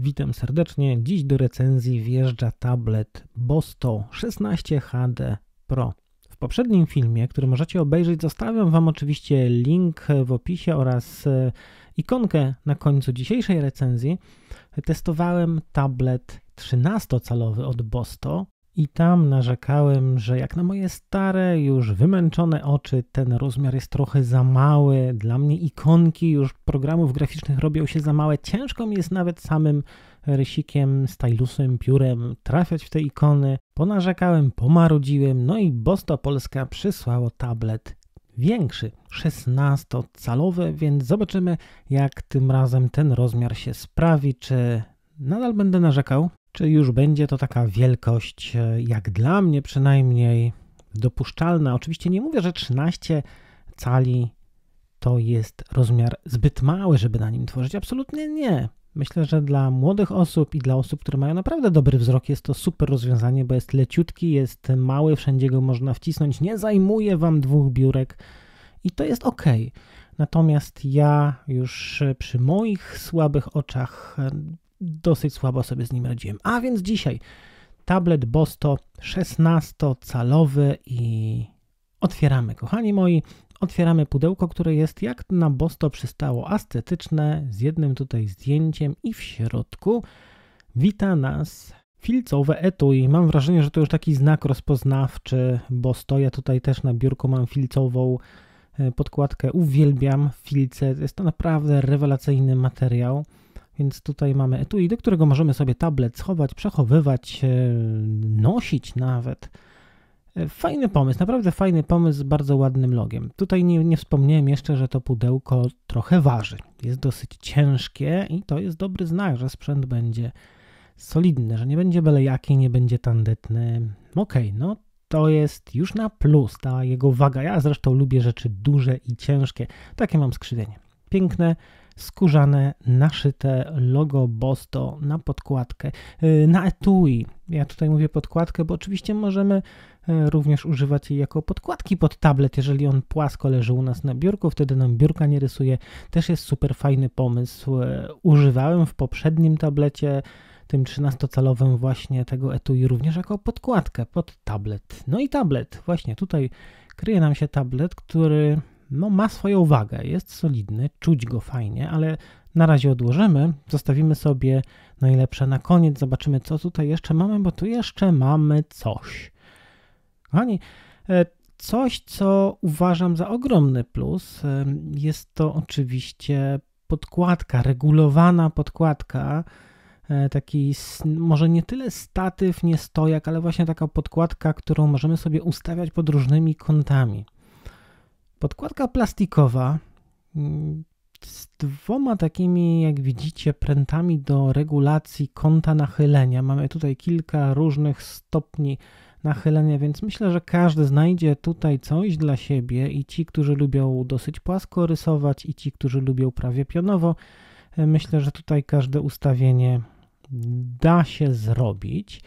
Witam serdecznie. Dziś do recenzji wjeżdża tablet Bosto 16 HD Pro. W poprzednim filmie, który możecie obejrzeć, zostawiam Wam oczywiście link w opisie oraz e, ikonkę na końcu dzisiejszej recenzji. Testowałem tablet 13-calowy od Bosto i tam narzekałem, że jak na moje stare, już wymęczone oczy, ten rozmiar jest trochę za mały. Dla mnie ikonki już programów graficznych robią się za małe. Ciężko mi jest nawet samym rysikiem, stylusem, piórem trafiać w te ikony. Ponarzekałem, pomarudziłem, no i Bosto Polska przysłało tablet większy, 16-calowy, więc zobaczymy, jak tym razem ten rozmiar się sprawi, czy nadal będę narzekał, czy już będzie to taka wielkość, e, jak dla mnie przynajmniej, dopuszczalna. Oczywiście nie mówię, że 13 cali to jest rozmiar zbyt mały, żeby na nim tworzyć. Absolutnie nie. Myślę, że dla młodych osób i dla osób, które mają naprawdę dobry wzrok, jest to super rozwiązanie, bo jest leciutki, jest mały, wszędzie go można wcisnąć, nie zajmuje wam dwóch biurek i to jest ok. Natomiast ja już przy moich słabych oczach dosyć słabo sobie z nim radziłem. A więc dzisiaj tablet Bosto 16-calowy i otwieramy, kochani moi. Otwieramy pudełko, które jest jak na Bosto przystało ascetyczne, z jednym tutaj zdjęciem i w środku wita nas filcowe etui. Mam wrażenie, że to już taki znak rozpoznawczy Bosto. Ja tutaj też na biurku mam filcową e, podkładkę. Uwielbiam filce. Jest to naprawdę rewelacyjny materiał. Więc tutaj mamy etui, do którego możemy sobie tablet schować, przechowywać, e, nosić nawet. E, fajny pomysł, naprawdę fajny pomysł z bardzo ładnym logiem. Tutaj nie, nie, wspomniałem jeszcze, że to pudełko trochę waży. Jest dosyć ciężkie i to jest dobry znak, że sprzęt będzie solidny, że nie będzie belejaki, nie będzie tandetny. Okej, okay, no to jest już na plus ta jego waga. Ja zresztą lubię rzeczy duże i ciężkie. Takie mam skrzywienie. Piękne, skórzane, naszyte logo Bosto na podkładkę, y, na etui. Ja tutaj mówię podkładkę, bo oczywiście możemy y, również używać jej jako podkładki pod tablet, jeżeli on płasko leży u nas na biurku, wtedy nam biurka nie rysuje. Też jest super fajny pomysł. Y, używałem w poprzednim tablecie tym 13-calowym właśnie tego etui również jako podkładkę pod tablet. No i tablet, właśnie tutaj kryje nam się tablet, który no, ma swoją wagę, jest solidny, czuć go fajnie, ale na razie odłożymy, zostawimy sobie najlepsze na koniec, zobaczymy co tutaj jeszcze mamy, bo tu jeszcze mamy coś. Kochani, e, coś co uważam za ogromny plus e, jest to oczywiście podkładka, regulowana podkładka, e, taki może nie tyle statyw, nie stojak, ale właśnie taka podkładka, którą możemy sobie ustawiać pod różnymi kątami. Podkładka plastikowa mm, z dwoma takimi, jak widzicie, prętami do regulacji kąta nachylenia. Mamy tutaj kilka różnych stopni nachylenia, więc myślę, że każdy znajdzie tutaj coś dla siebie i ci, którzy lubią dosyć płasko rysować i ci, którzy lubią prawie pionowo. E, myślę, że tutaj każde ustawienie da się zrobić.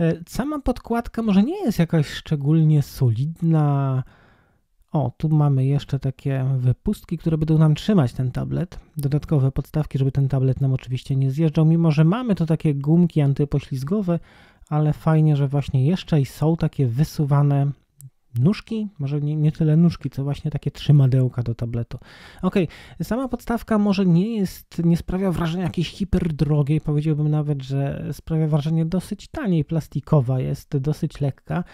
E, sama podkładka może nie jest jakaś szczególnie solidna, o, tu mamy jeszcze takie wypustki, które będą nam trzymać ten tablet. Dodatkowe podstawki, żeby ten tablet nam oczywiście nie zjeżdżał, mimo że mamy to takie gumki antypoślizgowe, ale fajnie, że właśnie jeszcze i są takie wysuwane nóżki, może nie, nie tyle nóżki, co właśnie takie trzymadełka do tabletu. Ok, sama podstawka może nie jest, nie sprawia wrażenia jakiejś hiperdrogiej, powiedziałbym nawet, że sprawia wrażenie dosyć taniej, plastikowa jest, dosyć lekka,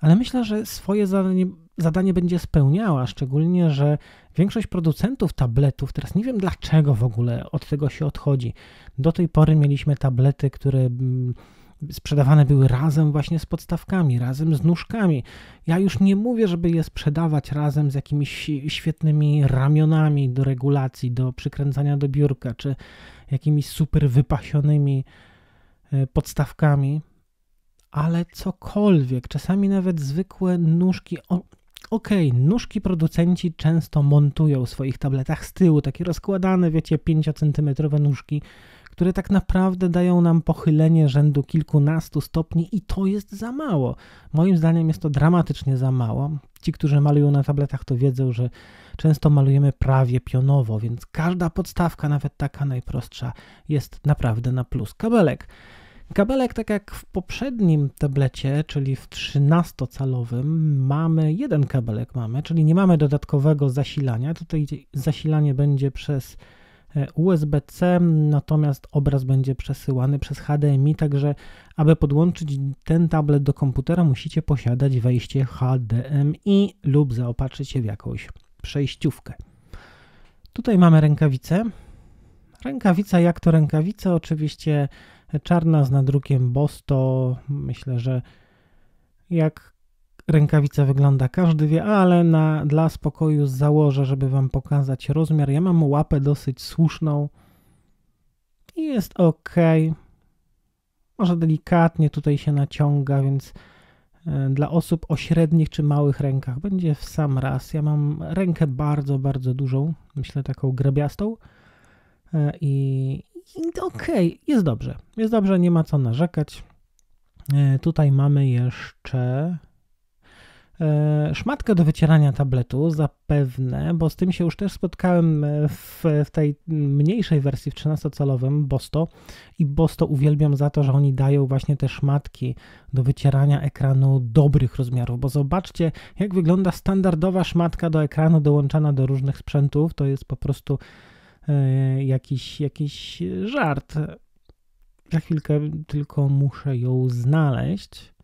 ale myślę, że swoje zadanie, zadanie będzie spełniała, szczególnie, że większość producentów tabletów, teraz nie wiem dlaczego w ogóle od tego się odchodzi. Do tej pory mieliśmy tablety, które mm, sprzedawane były razem właśnie z podstawkami, razem z nóżkami. Ja już nie mówię, żeby je sprzedawać razem z jakimiś świetnymi ramionami do regulacji, do przykręcania do biurka, czy jakimiś super wypasionymi e, podstawkami, ale cokolwiek, czasami nawet zwykłe nóżki. Okej, okay, nóżki producenci często montują w swoich tabletach z tyłu, takie rozkładane, wiecie, 5 cm nóżki, które tak naprawdę dają nam pochylenie rzędu kilkunastu stopni i to jest za mało. Moim zdaniem jest to dramatycznie za mało. Ci, którzy malują na tabletach, to wiedzą, że często malujemy prawie pionowo, więc każda podstawka, nawet taka najprostsza, jest naprawdę na plus. Kabelek Kabelek, tak jak w poprzednim tablecie, czyli w 13-calowym, mamy jeden kabelek mamy, czyli nie mamy dodatkowego zasilania. Tutaj zasilanie będzie przez e, USB-C, natomiast obraz będzie przesyłany przez HDMI, także aby podłączyć ten tablet do komputera musicie posiadać wejście HDMI lub zaopatrzyć się w jakąś przejściówkę. Tutaj mamy rękawice. Rękawica jak to rękawica, oczywiście czarna z nadrukiem Bosto. myślę, że jak rękawica wygląda każdy wie, ale na, dla spokoju założę, żeby Wam pokazać rozmiar. Ja mam łapę dosyć słuszną i jest ok. Może delikatnie tutaj się naciąga, więc e, dla osób o średnich czy małych rękach będzie w sam raz. Ja mam rękę bardzo, bardzo dużą, myślę taką grebiastą e, i, okej, okay, jest dobrze. Jest dobrze, nie ma co narzekać. E, tutaj mamy jeszcze e, szmatkę do wycierania tabletu, zapewne, bo z tym się już też spotkałem e, w, w tej mniejszej wersji w 13-calowym Bosto i Bosto uwielbiam za to, że oni dają właśnie te szmatki do wycierania ekranu dobrych rozmiarów, bo zobaczcie jak wygląda standardowa szmatka do ekranu dołączana do różnych sprzętów, to jest po prostu E, jakiś, jakiś żart. Za chwilkę tylko muszę ją znaleźć.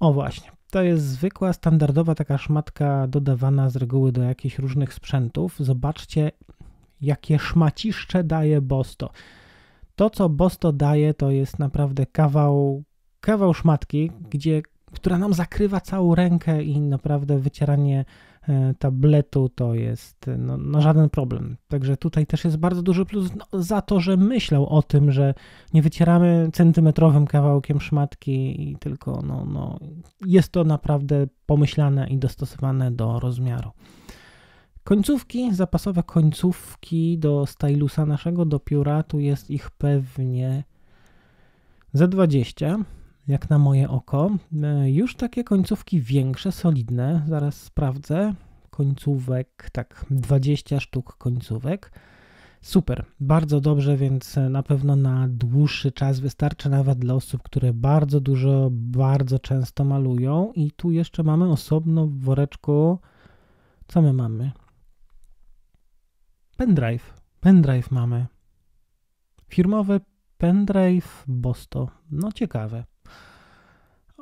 O właśnie, to jest zwykła, standardowa taka szmatka dodawana z reguły do jakichś różnych sprzętów. Zobaczcie, jakie szmaciszcze daje Bosto. To, co Bosto daje, to jest naprawdę kawał, kawał szmatki, gdzie, która nam zakrywa całą rękę i naprawdę wycieranie E, tabletu, to jest e, no, no, żaden problem. Także tutaj też jest bardzo duży plus no, za to, że myślał o tym, że nie wycieramy centymetrowym kawałkiem szmatki i tylko no, no, jest to naprawdę pomyślane i dostosowane do rozmiaru. Końcówki, zapasowe końcówki do stylusa naszego, do pióra, tu jest ich pewnie ze 20 jak na moje oko. E, już takie końcówki większe, solidne, zaraz sprawdzę. Końcówek, tak, 20 sztuk końcówek. Super, bardzo dobrze, więc e, na pewno na dłuższy czas wystarczy nawet dla osób, które bardzo dużo, bardzo często malują. I tu jeszcze mamy osobno w woreczku, co my mamy? Pendrive. Pendrive mamy. Firmowy pendrive Bosto. No ciekawe.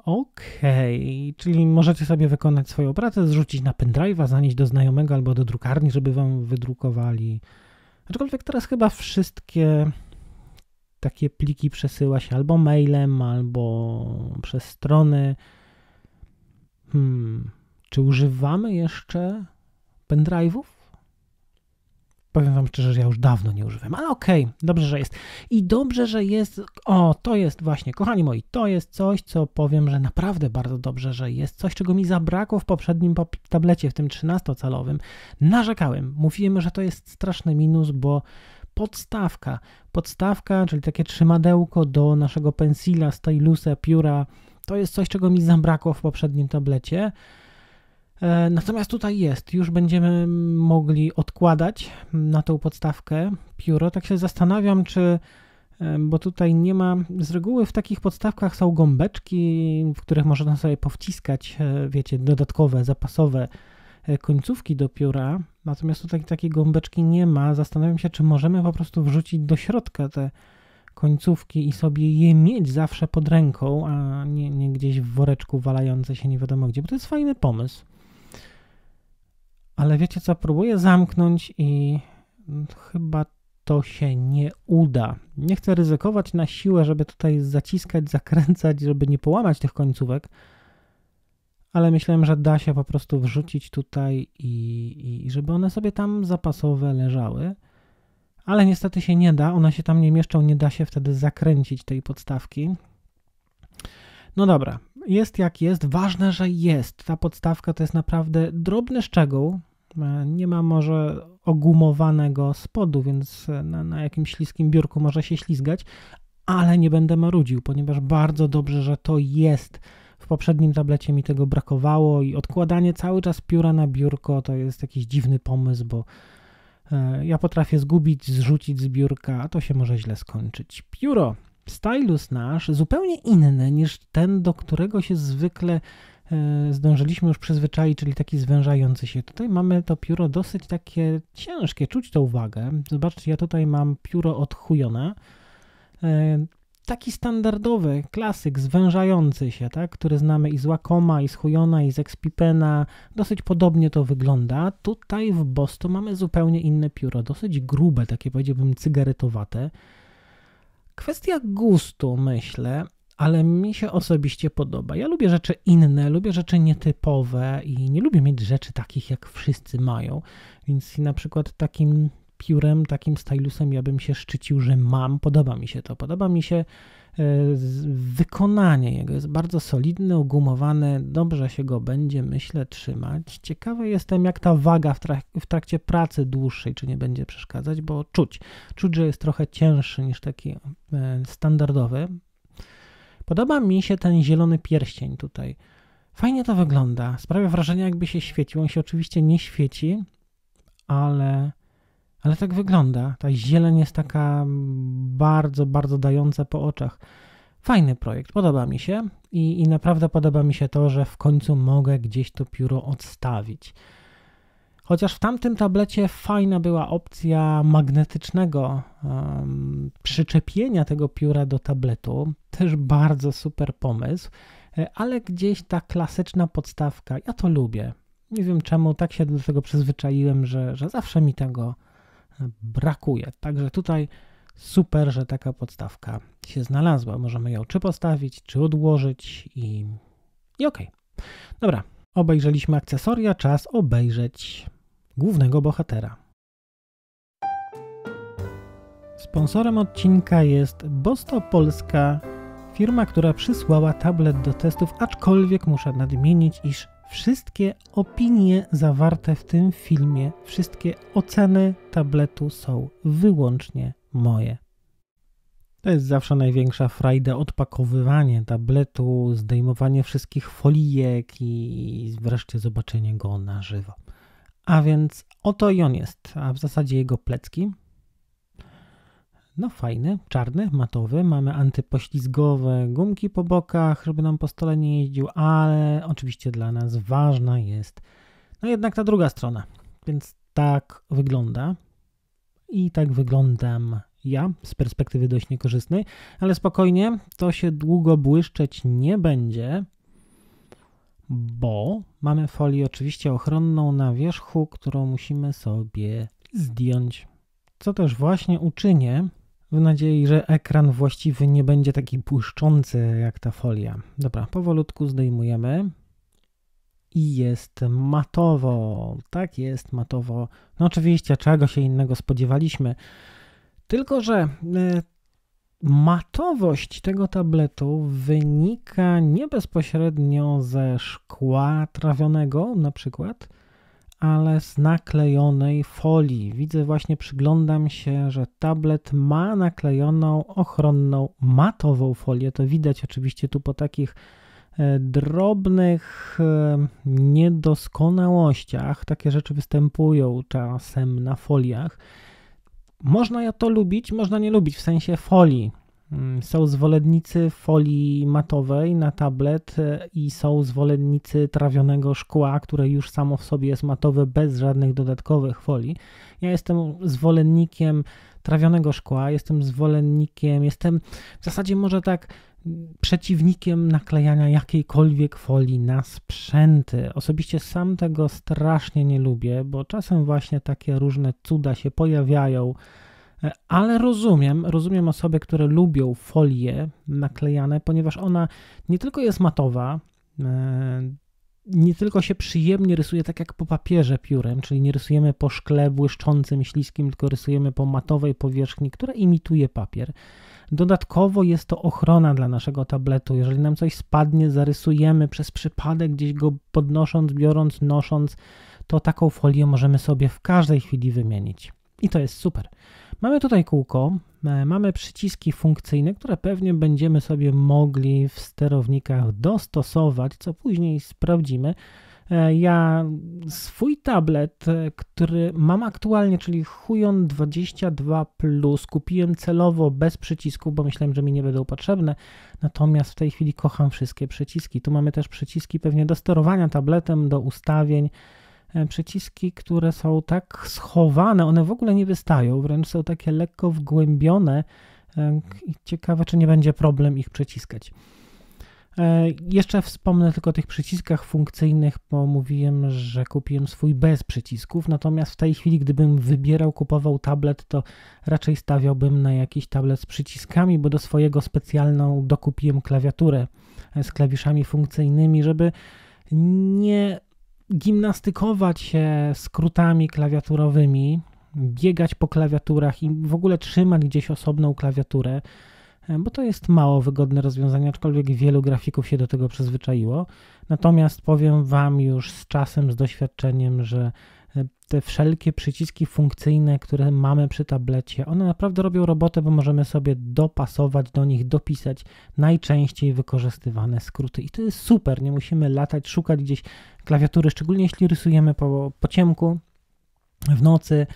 Okej, okay. czyli możecie sobie wykonać swoją pracę, zrzucić na pendrive'a, zanieść do znajomego albo do drukarni, żeby wam wydrukowali. Aczkolwiek teraz chyba wszystkie takie pliki przesyła się albo mailem, albo przez strony. Hmm. Czy używamy jeszcze pendrive'ów? powiem Wam szczerze, że ja już dawno nie używam, ale okej, okay, dobrze, że jest. I dobrze, że jest. O, to jest właśnie, kochani moi, to jest coś, co powiem, że naprawdę bardzo dobrze, że jest. Coś, czego mi zabrakło w poprzednim tablecie, w tym 13-calowym. Narzekałem, mówiłem, że to jest straszny minus, bo podstawka, podstawka, czyli takie trzymadełko do naszego pensila, stylusa, pióra, to jest coś, czego mi zabrakło w poprzednim tablecie. E, natomiast tutaj jest, już będziemy mogli odkładać na tą podstawkę pióro. Tak się zastanawiam, czy e, bo tutaj nie ma, z reguły w takich podstawkach są gąbeczki, w których można sobie powciskać, e, wiecie, dodatkowe, zapasowe końcówki do pióra, natomiast tutaj takiej gąbeczki nie ma. Zastanawiam się, czy możemy po prostu wrzucić do środka te końcówki i sobie je mieć zawsze pod ręką, a nie, nie gdzieś w woreczku walające się nie wiadomo gdzie, bo to jest fajny pomysł ale wiecie co, próbuję zamknąć i chyba to się nie uda. Nie chcę ryzykować na siłę, żeby tutaj zaciskać, zakręcać, żeby nie połamać tych końcówek, ale myślałem, że da się po prostu wrzucić tutaj i, i żeby one sobie tam zapasowe leżały. Ale niestety się nie da, one się tam nie mieszczą, nie da się wtedy zakręcić tej podstawki. No dobra, jest jak jest, ważne, że jest. Ta podstawka to jest naprawdę drobny szczegół. E, nie ma może ogumowanego spodu, więc e, na, na jakimś śliskim biurku może się ślizgać, ale nie będę marudził, ponieważ bardzo dobrze, że to jest. W poprzednim tablecie mi tego brakowało i odkładanie cały czas pióra na biurko to jest jakiś dziwny pomysł, bo e, ja potrafię zgubić, zrzucić z biurka, a to się może źle skończyć. Pióro stylus nasz zupełnie inny niż ten, do którego się zwykle e, zdążyliśmy już przyzwyczaić, czyli taki zwężający się. Tutaj mamy to pióro dosyć takie ciężkie, czuć tą uwagę. Zobaczcie, ja tutaj mam pióro odchujone. E, taki standardowy, klasyk, zwężający się, tak, który znamy i z Łakoma, i z Hujona, i z Expipena. Dosyć podobnie to wygląda. Tutaj w Bostu mamy zupełnie inne pióro, dosyć grube, takie powiedziałbym cygaretowate. Kwestia gustu, myślę, ale mi się osobiście podoba. Ja lubię rzeczy inne, lubię rzeczy nietypowe i nie lubię mieć rzeczy takich, jak wszyscy mają. Więc na przykład takim piórem, takim stylusem ja bym się szczycił, że mam. Podoba mi się to. Podoba mi się wykonanie jego jest bardzo solidne, ugumowane, dobrze się go będzie, myślę, trzymać. Ciekawy jestem, jak ta waga w, trak w trakcie pracy dłuższej, czy nie będzie przeszkadzać, bo czuć, czuć, że jest trochę cięższy niż taki e, standardowy. Podoba mi się ten zielony pierścień tutaj. Fajnie to wygląda. Sprawia wrażenie, jakby się świecił. On się oczywiście nie świeci, ale ale tak wygląda. Ta zieleń jest taka bardzo, bardzo dająca po oczach. Fajny projekt, podoba mi się i, i naprawdę podoba mi się to, że w końcu mogę gdzieś to pióro odstawić. Chociaż w tamtym tablecie fajna była opcja magnetycznego um, przyczepienia tego pióra do tabletu, też bardzo super pomysł, e, ale gdzieś ta klasyczna podstawka, ja to lubię. Nie wiem czemu, tak się do tego przyzwyczaiłem, że, że zawsze mi tego brakuje. Także tutaj super, że taka podstawka się znalazła. Możemy ją czy postawić, czy odłożyć i, i okej. Okay. Dobra, obejrzeliśmy akcesoria, czas obejrzeć głównego bohatera. Sponsorem odcinka jest Bosto Polska, firma, która przysłała tablet do testów, aczkolwiek muszę nadmienić, iż Wszystkie opinie zawarte w tym filmie, wszystkie oceny tabletu są wyłącznie moje. To jest zawsze największa frajda odpakowywanie tabletu, zdejmowanie wszystkich folijek i wreszcie zobaczenie go na żywo. A więc oto i on jest, a w zasadzie jego plecki, no fajny, czarny, matowy. Mamy antypoślizgowe gumki po bokach, żeby nam po stole nie jeździł, ale oczywiście dla nas ważna jest no jednak ta druga strona. Więc tak wygląda i tak wyglądam ja z perspektywy dość niekorzystnej, ale spokojnie, to się długo błyszczeć nie będzie, bo mamy folię oczywiście ochronną na wierzchu, którą musimy sobie zdjąć, co też właśnie uczynię, w nadziei, że ekran właściwy nie będzie taki błyszczący jak ta folia. Dobra, powolutku zdejmujemy i jest matowo. Tak jest matowo. No oczywiście, czego się innego spodziewaliśmy. Tylko, że e, matowość tego tabletu wynika nie bezpośrednio ze szkła trawionego na przykład, ale z naklejonej folii. Widzę, właśnie przyglądam się, że tablet ma naklejoną ochronną matową folię. To widać oczywiście tu po takich e, drobnych e, niedoskonałościach. Takie rzeczy występują czasem na foliach. Można ja to lubić, można nie lubić w sensie folii. Mm, są zwolennicy folii matowej na tablet e, i są zwolennicy trawionego szkła, które już samo w sobie jest matowe bez żadnych dodatkowych folii. Ja jestem zwolennikiem trawionego szkła, jestem zwolennikiem, jestem w zasadzie może tak mm, przeciwnikiem naklejania jakiejkolwiek folii na sprzęty. Osobiście sam tego strasznie nie lubię, bo czasem właśnie takie różne cuda się pojawiają ale rozumiem, rozumiem osoby, które lubią folię naklejane, ponieważ ona nie tylko jest matowa, e, nie tylko się przyjemnie rysuje tak jak po papierze piórem, czyli nie rysujemy po szkle błyszczącym, śliskim, tylko rysujemy po matowej powierzchni, która imituje papier. Dodatkowo jest to ochrona dla naszego tabletu. Jeżeli nam coś spadnie, zarysujemy przez przypadek, gdzieś go podnosząc, biorąc, nosząc, to taką folię możemy sobie w każdej chwili wymienić. I to jest super. Mamy tutaj kółko, e, mamy przyciski funkcyjne, które pewnie będziemy sobie mogli w sterownikach dostosować, co później sprawdzimy. E, ja swój tablet, e, który mam aktualnie, czyli Huion 22 Plus, kupiłem celowo bez przycisków, bo myślałem, że mi nie będą potrzebne. Natomiast w tej chwili kocham wszystkie przyciski. Tu mamy też przyciski pewnie do sterowania tabletem, do ustawień E, przyciski, które są tak schowane, one w ogóle nie wystają, wręcz są takie lekko wgłębione. E, ciekawe, czy nie będzie problem ich przyciskać. E, jeszcze wspomnę tylko o tych przyciskach funkcyjnych, bo mówiłem, że kupiłem swój bez przycisków. Natomiast w tej chwili, gdybym wybierał, kupował tablet, to raczej stawiałbym na jakiś tablet z przyciskami, bo do swojego specjalną dokupiłem klawiaturę z klawiszami funkcyjnymi, żeby nie gimnastykować się skrótami klawiaturowymi, biegać po klawiaturach i w ogóle trzymać gdzieś osobną klawiaturę, e, bo to jest mało wygodne rozwiązanie, aczkolwiek wielu grafików się do tego przyzwyczaiło. Natomiast powiem Wam już z czasem, z doświadczeniem, że E, te wszelkie przyciski funkcyjne, które mamy przy tablecie, one naprawdę robią robotę, bo możemy sobie dopasować do nich, dopisać najczęściej wykorzystywane skróty. I to jest super, nie musimy latać, szukać gdzieś klawiatury, szczególnie jeśli rysujemy po, po ciemku, w nocy.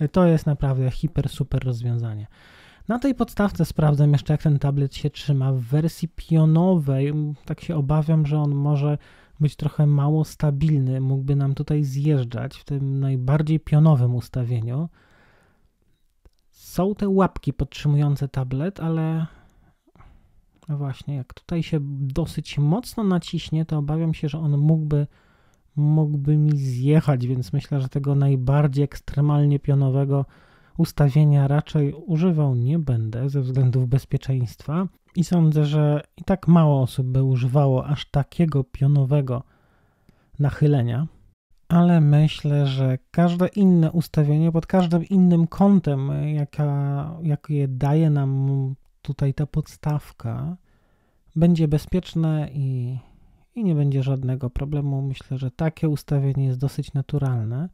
E, to jest naprawdę hiper, super rozwiązanie. Na tej podstawce sprawdzam jeszcze, jak ten tablet się trzyma. W wersji pionowej mm, tak się obawiam, że on może być trochę mało stabilny, mógłby nam tutaj zjeżdżać w tym najbardziej pionowym ustawieniu. Są te łapki podtrzymujące tablet, ale no właśnie, jak tutaj się dosyć mocno naciśnie, to obawiam się, że on mógłby, mógłby mi zjechać, więc myślę, że tego najbardziej ekstremalnie pionowego ustawienia raczej używał nie będę ze względów bezpieczeństwa i sądzę, że i tak mało osób by używało aż takiego pionowego nachylenia, ale myślę, że każde inne ustawienie pod każdym innym kątem, jaka, jakie daje nam tutaj ta podstawka, będzie bezpieczne i, i nie będzie żadnego problemu. Myślę, że takie ustawienie jest dosyć naturalne.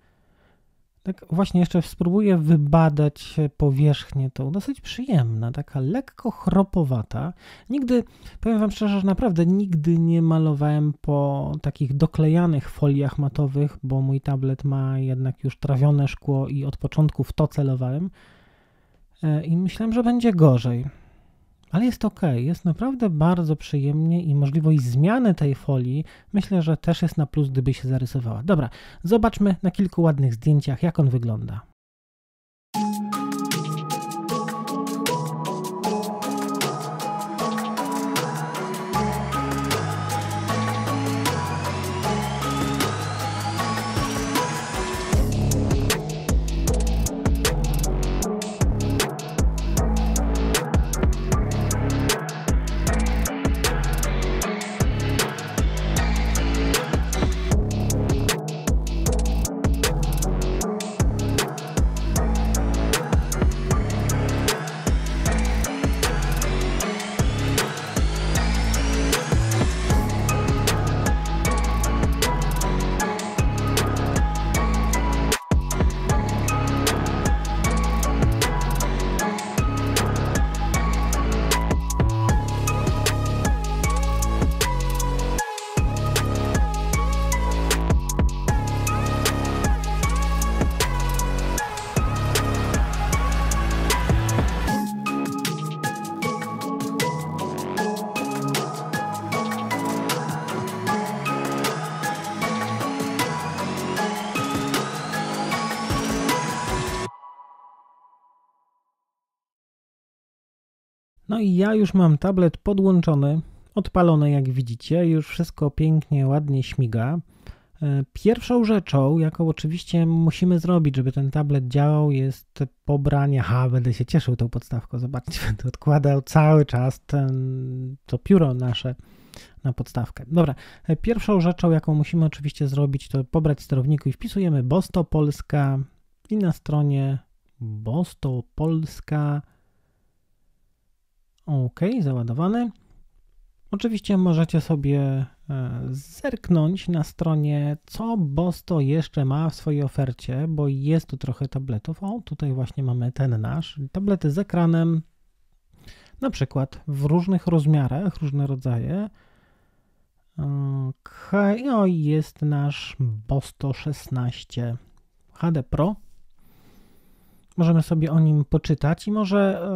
Tak właśnie jeszcze spróbuję wybadać powierzchnię tą, dosyć przyjemna, taka lekko chropowata. Nigdy, powiem Wam szczerze, że naprawdę nigdy nie malowałem po takich doklejanych foliach matowych, bo mój tablet ma jednak już trawione szkło i od początku w to celowałem. E, I myślałem, że będzie gorzej. Ale jest ok, jest naprawdę bardzo przyjemnie i możliwość zmiany tej folii myślę, że też jest na plus, gdyby się zarysowała. Dobra, zobaczmy na kilku ładnych zdjęciach, jak on wygląda. ja już mam tablet podłączony, odpalony jak widzicie, już wszystko pięknie, ładnie śmiga. E, pierwszą rzeczą, jaką oczywiście musimy zrobić, żeby ten tablet działał, jest pobranie. Ha, będę się cieszył tą podstawką. Zobaczcie, będę odkładał cały czas ten, to pióro nasze na podstawkę. Dobra, e, pierwszą rzeczą, jaką musimy oczywiście zrobić, to pobrać sterowniku i wpisujemy Bosto Polska i na stronie Bosto Polska OK, załadowany. Oczywiście możecie sobie e, zerknąć na stronie, co Bosto jeszcze ma w swojej ofercie, bo jest tu trochę tabletów. O, tutaj właśnie mamy ten nasz. Tablety z ekranem, na przykład w różnych rozmiarach, różne rodzaje. OK, o, no jest nasz Bosto 16 HD Pro możemy sobie o nim poczytać i może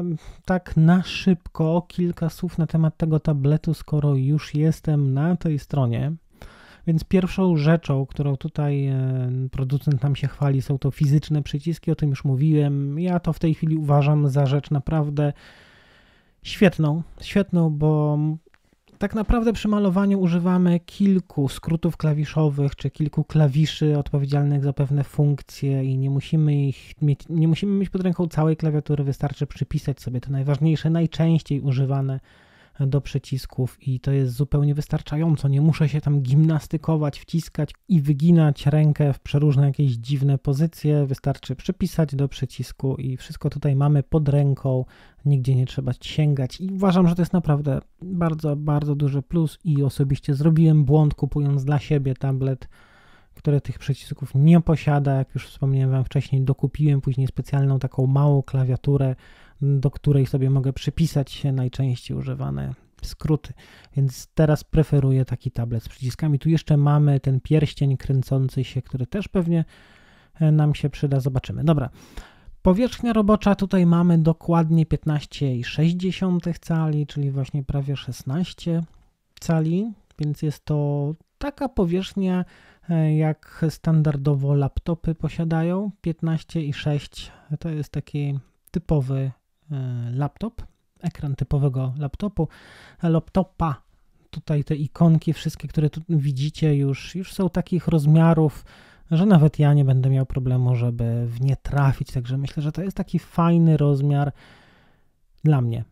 tak na szybko kilka słów na temat tego tabletu, skoro już jestem na tej stronie. Więc pierwszą rzeczą, którą tutaj e, producent nam się chwali, są to fizyczne przyciski, o tym już mówiłem. Ja to w tej chwili uważam za rzecz naprawdę świetną, świetną, bo tak naprawdę przy malowaniu używamy kilku skrótów klawiszowych czy kilku klawiszy odpowiedzialnych za pewne funkcje i nie musimy ich mieć, nie musimy mieć pod ręką całej klawiatury, wystarczy przypisać sobie te najważniejsze, najczęściej używane do przycisków i to jest zupełnie wystarczająco. Nie muszę się tam gimnastykować, wciskać i wyginać rękę w przeróżne jakieś dziwne pozycje. Wystarczy przypisać do przycisku i wszystko tutaj mamy pod ręką, nigdzie nie trzeba sięgać. I uważam, że to jest naprawdę bardzo, bardzo duży plus i osobiście zrobiłem błąd kupując dla siebie tablet które tych przycisków nie posiada. Jak już wspomniałem Wam wcześniej, dokupiłem później specjalną taką małą klawiaturę, do której sobie mogę przypisać się najczęściej używane skróty. Więc teraz preferuję taki tablet z przyciskami. Tu jeszcze mamy ten pierścień kręcący się, który też pewnie e, nam się przyda. Zobaczymy. Dobra. Powierzchnia robocza tutaj mamy dokładnie 15,6 cali, czyli właśnie prawie 16 cali, więc jest to taka powierzchnia, e, jak standardowo laptopy posiadają. 15,6 to jest taki typowy E, laptop, ekran typowego laptopu, laptopa. Tutaj te ikonki, wszystkie, które tu widzicie, już, już są takich rozmiarów, że nawet ja nie będę miał problemu, żeby w nie trafić. Także myślę, że to jest taki fajny rozmiar dla mnie.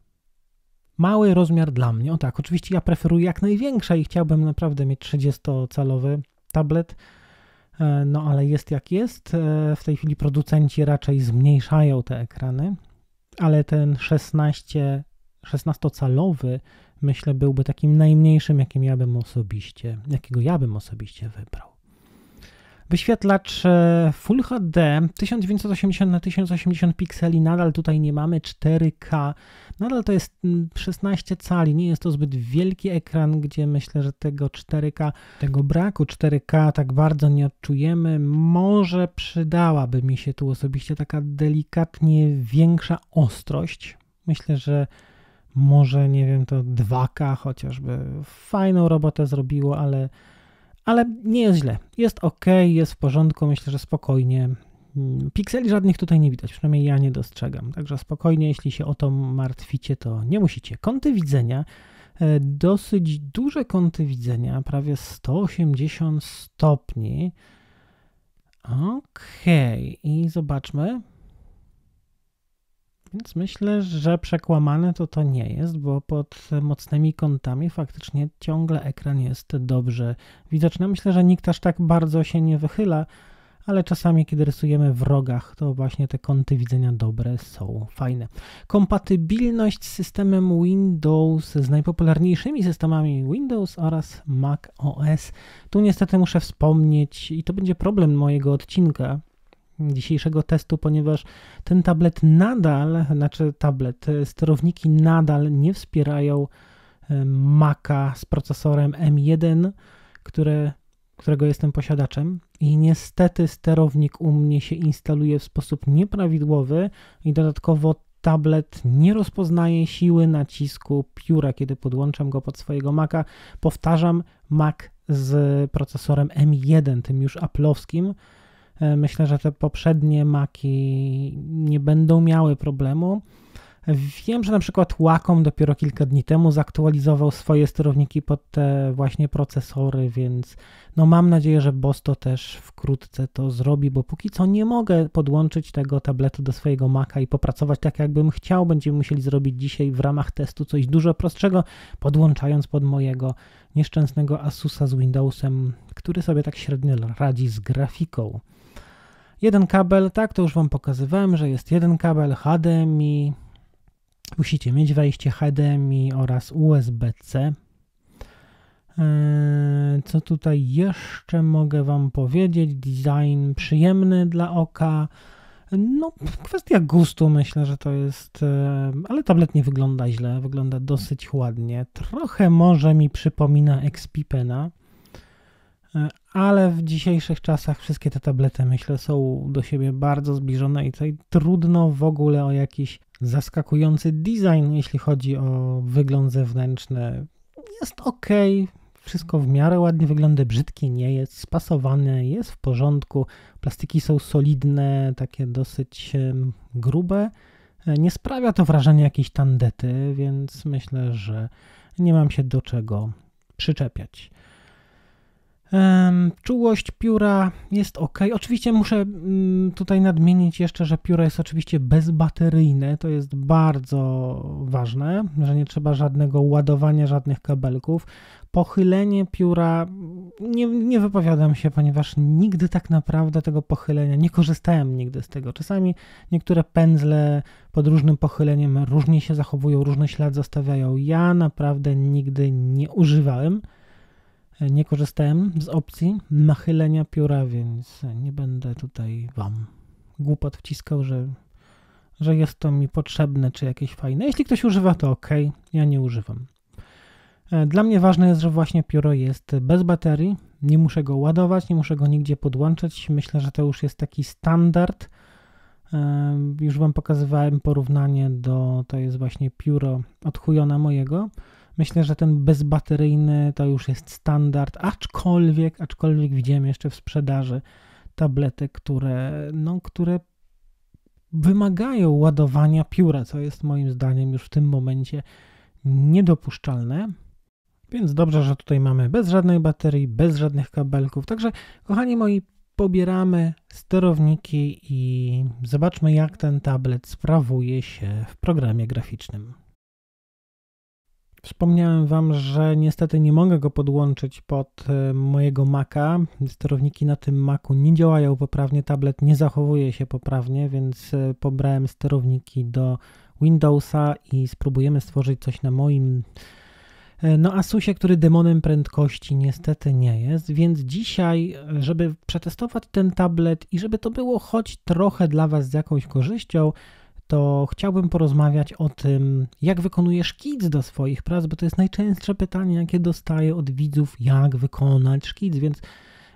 Mały rozmiar dla mnie. O tak, oczywiście ja preferuję jak największe i chciałbym naprawdę mieć 30-calowy tablet. E, no ale jest jak jest. E, w tej chwili producenci raczej zmniejszają te ekrany, ale ten 16, 16-calowy myślę byłby takim najmniejszym, jakim ja bym osobiście, jakiego ja bym osobiście wybrał. Wyświetlacz e, Full HD 1980 na 1080 pikseli, nadal tutaj nie mamy 4K, nadal to jest 16 mm, cali, nie jest to zbyt wielki ekran, gdzie myślę, że tego 4K, tego braku 4K tak bardzo nie odczujemy. Może przydałaby mi się tu osobiście taka delikatnie większa ostrość. Myślę, że może, nie wiem, to 2K chociażby fajną robotę zrobiło, ale ale nie jest źle. Jest ok, jest w porządku, myślę, że spokojnie. Mm, pikseli żadnych tutaj nie widać, przynajmniej ja nie dostrzegam. Także spokojnie, jeśli się o to martwicie, to nie musicie. Kąty widzenia, e, dosyć duże kąty widzenia, prawie 180 stopni. Okej, okay. i zobaczmy. Więc myślę, że przekłamane to to nie jest, bo pod mocnymi kątami faktycznie ciągle ekran jest dobrze widoczny. Myślę, że nikt aż tak bardzo się nie wychyla, ale czasami, kiedy rysujemy w rogach, to właśnie te kąty widzenia dobre są fajne. Kompatybilność z systemem Windows, z najpopularniejszymi systemami Windows oraz Mac OS. Tu niestety muszę wspomnieć, i to będzie problem mojego odcinka, dzisiejszego testu, ponieważ ten tablet nadal, znaczy tablet, e, sterowniki nadal nie wspierają e, Maca z procesorem M1, który, którego jestem posiadaczem. I niestety sterownik u mnie się instaluje w sposób nieprawidłowy i dodatkowo tablet nie rozpoznaje siły nacisku pióra, kiedy podłączam go pod swojego Maca. Powtarzam, Mac z procesorem M1, tym już aplowskim, E, myślę, że te poprzednie maki nie będą miały problemu. Wiem, że na przykład Wacom dopiero kilka dni temu zaktualizował swoje sterowniki pod te właśnie procesory, więc no mam nadzieję, że Bosto też wkrótce to zrobi, bo póki co nie mogę podłączyć tego tabletu do swojego Maca i popracować tak jakbym chciał. Będziemy musieli zrobić dzisiaj w ramach testu coś dużo prostszego, podłączając pod mojego nieszczęsnego Asusa z Windowsem, który sobie tak średnio radzi z grafiką. Jeden kabel, tak, to już Wam pokazywałem, że jest jeden kabel HDMI. Musicie mieć wejście HDMI oraz USB-C. E, co tutaj jeszcze mogę Wam powiedzieć? Design przyjemny dla oka. No, kwestia gustu myślę, że to jest, e, ale tablet nie wygląda źle, wygląda dosyć ładnie. Trochę może mi przypomina XP Pena, ale w dzisiejszych czasach wszystkie te tablety, myślę, są do siebie bardzo zbliżone i tutaj trudno w ogóle o jakiś zaskakujący design, jeśli chodzi o wygląd zewnętrzny. Jest ok, wszystko w miarę ładnie wygląda, brzydki nie jest, spasowany, jest w porządku, plastiki są solidne, takie dosyć grube. Nie sprawia to wrażenia jakiejś tandety, więc myślę, że nie mam się do czego przyczepiać. Czułość pióra jest ok. Oczywiście muszę mm, tutaj nadmienić jeszcze, że pióro jest oczywiście bezbateryjne. To jest bardzo ważne, że nie trzeba żadnego ładowania, żadnych kabelków. Pochylenie pióra mm, nie, nie wypowiadam się, ponieważ nigdy tak naprawdę tego pochylenia nie korzystałem nigdy z tego. Czasami niektóre pędzle pod różnym pochyleniem różnie się zachowują, różny ślad zostawiają. Ja naprawdę nigdy nie używałem. Nie korzystałem z opcji nachylenia pióra, więc nie będę tutaj Wam głupot wciskał, że, że jest to mi potrzebne czy jakieś fajne. Jeśli ktoś używa, to ok, ja nie używam. E, dla mnie ważne jest, że właśnie pióro jest bez baterii, nie muszę go ładować, nie muszę go nigdzie podłączać. Myślę, że to już jest taki standard. E, już Wam pokazywałem porównanie do, to jest właśnie pióro od chujona mojego. Myślę, że ten bezbateryjny to już jest standard, aczkolwiek, aczkolwiek widziałem jeszcze w sprzedaży tablety, które, no, które wymagają ładowania pióra, co jest moim zdaniem już w tym momencie niedopuszczalne. Więc dobrze, że tutaj mamy bez żadnej baterii, bez żadnych kabelków. Także, kochani moi, pobieramy sterowniki i zobaczmy, jak ten tablet sprawuje się w programie graficznym. Wspomniałem Wam, że niestety nie mogę go podłączyć pod e, mojego Maca. Sterowniki na tym Macu nie działają poprawnie, tablet nie zachowuje się poprawnie, więc e, pobrałem sterowniki do Windowsa i spróbujemy stworzyć coś na moim e, no Asusie, który demonem prędkości niestety nie jest, więc dzisiaj, żeby przetestować ten tablet i żeby to było choć trochę dla Was z jakąś korzyścią, to chciałbym porozmawiać o tym, jak wykonujesz szkic do swoich prac, bo to jest najczęstsze pytanie, jakie dostaję od widzów, jak wykonać szkic, więc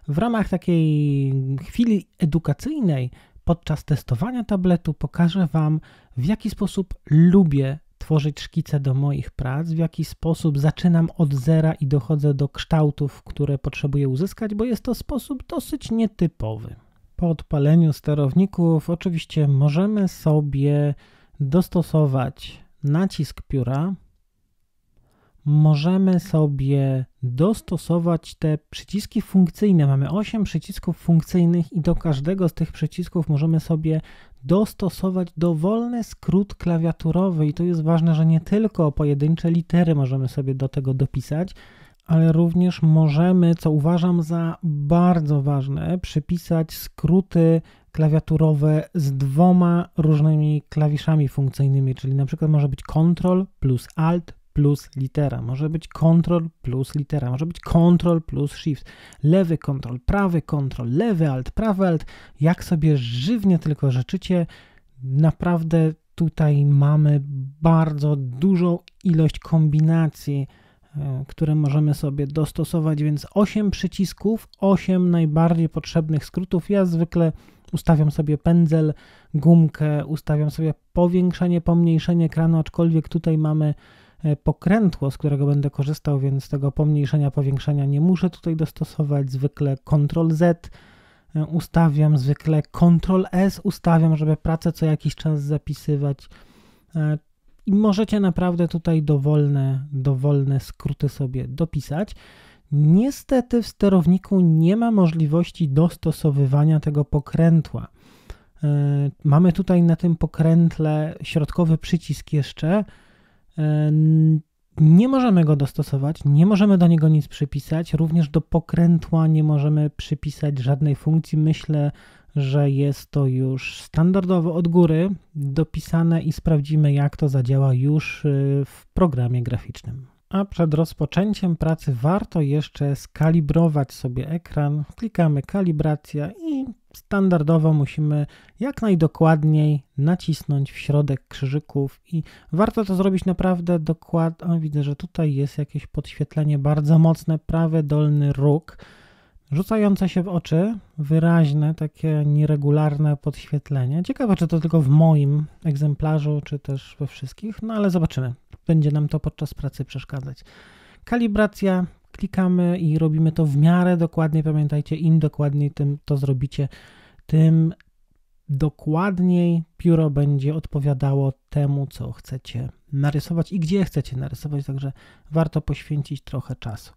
w ramach takiej chwili edukacyjnej podczas testowania tabletu pokażę Wam, w jaki sposób lubię tworzyć szkice do moich prac, w jaki sposób zaczynam od zera i dochodzę do kształtów, które potrzebuję uzyskać, bo jest to sposób dosyć nietypowy po odpaleniu sterowników oczywiście możemy sobie dostosować nacisk pióra. Możemy sobie dostosować te przyciski funkcyjne. Mamy 8 przycisków funkcyjnych i do każdego z tych przycisków możemy sobie dostosować dowolny skrót klawiaturowy i to jest ważne, że nie tylko pojedyncze litery możemy sobie do tego dopisać, ale również możemy, co uważam za bardzo ważne, przypisać skróty klawiaturowe z dwoma różnymi klawiszami funkcyjnymi, czyli na przykład może być Ctrl plus Alt plus litera, może być Ctrl plus litera, może być Ctrl plus Shift, lewy Ctrl, prawy Ctrl, lewy Alt, prawy Alt, jak sobie żywnie tylko życzycie, naprawdę tutaj mamy bardzo dużą ilość kombinacji E, które możemy sobie dostosować, więc 8 przycisków, 8 najbardziej potrzebnych skrótów. Ja zwykle ustawiam sobie pędzel, gumkę, ustawiam sobie powiększenie, pomniejszenie ekranu, aczkolwiek tutaj mamy e, pokrętło, z którego będę korzystał, więc tego pomniejszenia, powiększenia nie muszę tutaj dostosować. Zwykle Ctrl Z e, ustawiam, zwykle Ctrl S ustawiam, żeby pracę co jakiś czas zapisywać. I możecie naprawdę tutaj dowolne, dowolne skróty sobie dopisać. Niestety w sterowniku nie ma możliwości dostosowywania tego pokrętła. E, mamy tutaj na tym pokrętle środkowy przycisk jeszcze. E, nie możemy go dostosować, nie możemy do niego nic przypisać, również do pokrętła nie możemy przypisać żadnej funkcji. Myślę, że jest to już standardowo od góry dopisane i sprawdzimy, jak to zadziała już y, w programie graficznym. A przed rozpoczęciem pracy warto jeszcze skalibrować sobie ekran. Klikamy kalibracja i standardowo musimy jak najdokładniej nacisnąć w środek krzyżyków i warto to zrobić naprawdę dokładnie. Widzę, że tutaj jest jakieś podświetlenie bardzo mocne, prawy dolny róg Rzucające się w oczy, wyraźne, takie nieregularne podświetlenie. Ciekawe, czy to tylko w moim egzemplarzu, czy też we wszystkich, no ale zobaczymy. Będzie nam to podczas pracy przeszkadzać. Kalibracja, klikamy i robimy to w miarę dokładnie. Pamiętajcie, im dokładniej tym to zrobicie, tym dokładniej pióro będzie odpowiadało temu, co chcecie narysować i gdzie chcecie narysować, także warto poświęcić trochę czasu.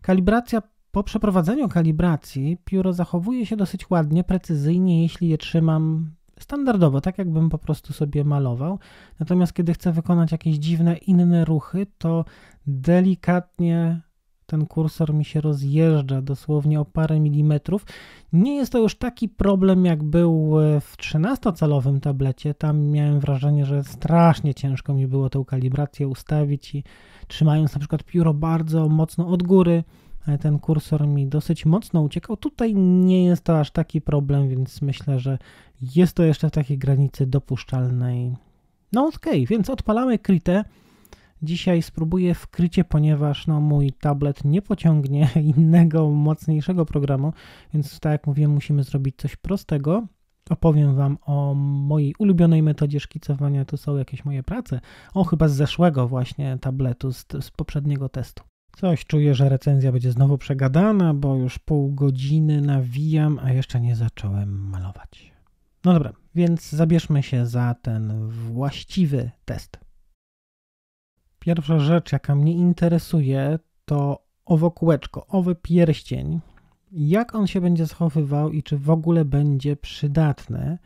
Kalibracja po przeprowadzeniu kalibracji pióro zachowuje się dosyć ładnie, precyzyjnie, jeśli je trzymam standardowo, tak jakbym po prostu sobie malował. Natomiast kiedy chcę wykonać jakieś dziwne, inne ruchy, to delikatnie ten kursor mi się rozjeżdża dosłownie o parę milimetrów. Nie jest to już taki problem, jak był w 13-calowym tablecie. Tam miałem wrażenie, że strasznie ciężko mi było tę kalibrację ustawić i trzymając na przykład pióro bardzo mocno od góry, E, ten kursor mi dosyć mocno uciekał. Tutaj nie jest to aż taki problem, więc myślę, że jest to jeszcze w takiej granicy dopuszczalnej. No okej, okay, więc odpalamy krytę. Dzisiaj spróbuję w krycie, ponieważ no, mój tablet nie pociągnie innego, mocniejszego programu, więc tak jak mówiłem, musimy zrobić coś prostego. Opowiem Wam o mojej ulubionej metodzie szkicowania, to są jakieś moje prace. O, chyba z zeszłego właśnie tabletu, z, z poprzedniego testu. Coś czuję, że recenzja będzie znowu przegadana, bo już pół godziny nawijam, a jeszcze nie zacząłem malować. No dobra, więc zabierzmy się za ten właściwy test. Pierwsza rzecz, jaka mnie interesuje, to owo kółeczko, owy pierścień. Jak on się będzie schowywał i czy w ogóle będzie przydatny?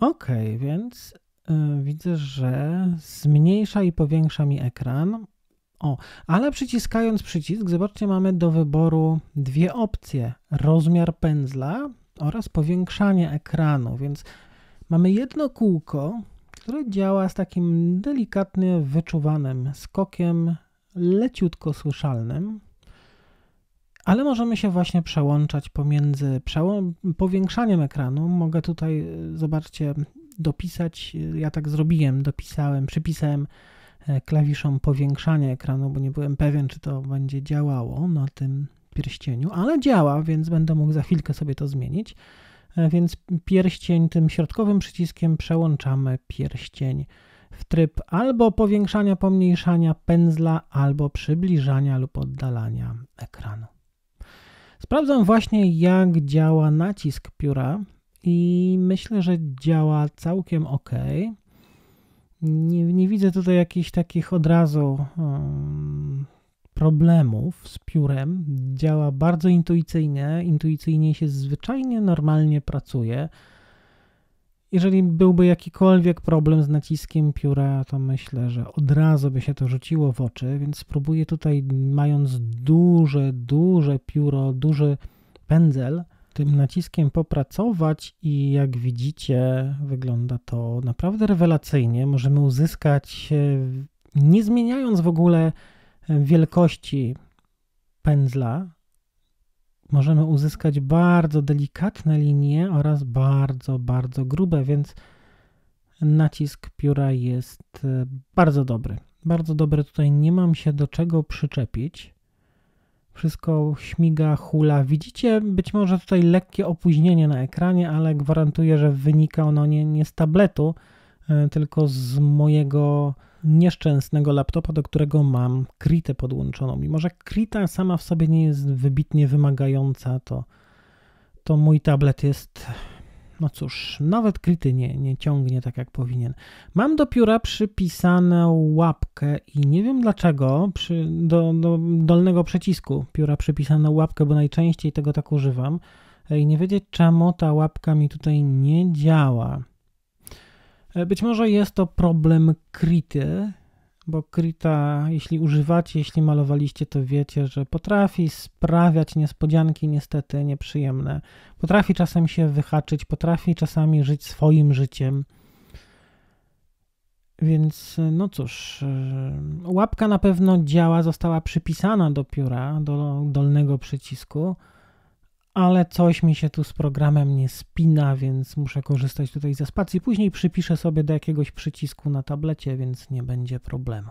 Ok, więc y, widzę, że zmniejsza i powiększa mi ekran o, ale przyciskając przycisk, zobaczcie, mamy do wyboru dwie opcje. Rozmiar pędzla oraz powiększanie ekranu, więc mamy jedno kółko, które działa z takim delikatnie wyczuwanym skokiem, leciutko słyszalnym, ale możemy się właśnie przełączać pomiędzy przełą powiększaniem ekranu. Mogę tutaj, zobaczcie, dopisać, ja tak zrobiłem, dopisałem, przypisałem E, klawiszom powiększania ekranu, bo nie byłem pewien, czy to będzie działało na tym pierścieniu, ale działa, więc będę mógł za chwilkę sobie to zmienić. E, więc pierścień tym środkowym przyciskiem przełączamy pierścień w tryb albo powiększania, pomniejszania pędzla, albo przybliżania lub oddalania ekranu. Sprawdzam właśnie, jak działa nacisk pióra i myślę, że działa całkiem ok nie, nie widzę tutaj jakichś takich od razu um, problemów z piórem. Działa bardzo intuicyjnie, intuicyjnie się zwyczajnie, normalnie pracuje. Jeżeli byłby jakikolwiek problem z naciskiem pióra, to myślę, że od razu by się to rzuciło w oczy, więc spróbuję tutaj, mając duże, duże pióro, duży pędzel, tym naciskiem popracować i jak widzicie wygląda to naprawdę rewelacyjnie. Możemy uzyskać, e, nie zmieniając w ogóle e, wielkości pędzla, możemy uzyskać bardzo delikatne linie oraz bardzo, bardzo grube, więc nacisk pióra jest e, bardzo dobry. Bardzo dobry, tutaj nie mam się do czego przyczepić. Wszystko śmiga, hula. Widzicie być może tutaj lekkie opóźnienie na ekranie, ale gwarantuję, że wynika ono nie, nie z tabletu, e, tylko z mojego nieszczęsnego laptopa, do którego mam Kritę podłączoną. Mimo, że Krita sama w sobie nie jest wybitnie wymagająca, to, to mój tablet jest no cóż, nawet kryty nie, nie ciągnie tak jak powinien. Mam do pióra przypisaną łapkę i nie wiem dlaczego przy, do, do dolnego przycisku pióra przypisaną łapkę, bo najczęściej tego tak używam. I nie wiedzieć czemu ta łapka mi tutaj nie działa. E, być może jest to problem kryty, bo Krita, jeśli używacie, jeśli malowaliście, to wiecie, że potrafi sprawiać niespodzianki niestety nieprzyjemne. Potrafi czasem się wyhaczyć, potrafi czasami żyć swoim życiem. Więc no cóż, e, łapka na pewno działa, została przypisana do pióra, do dolnego przycisku ale coś mi się tu z programem nie spina, więc muszę korzystać tutaj ze spacji. Później przypiszę sobie do jakiegoś przycisku na tablecie, więc nie będzie problemu.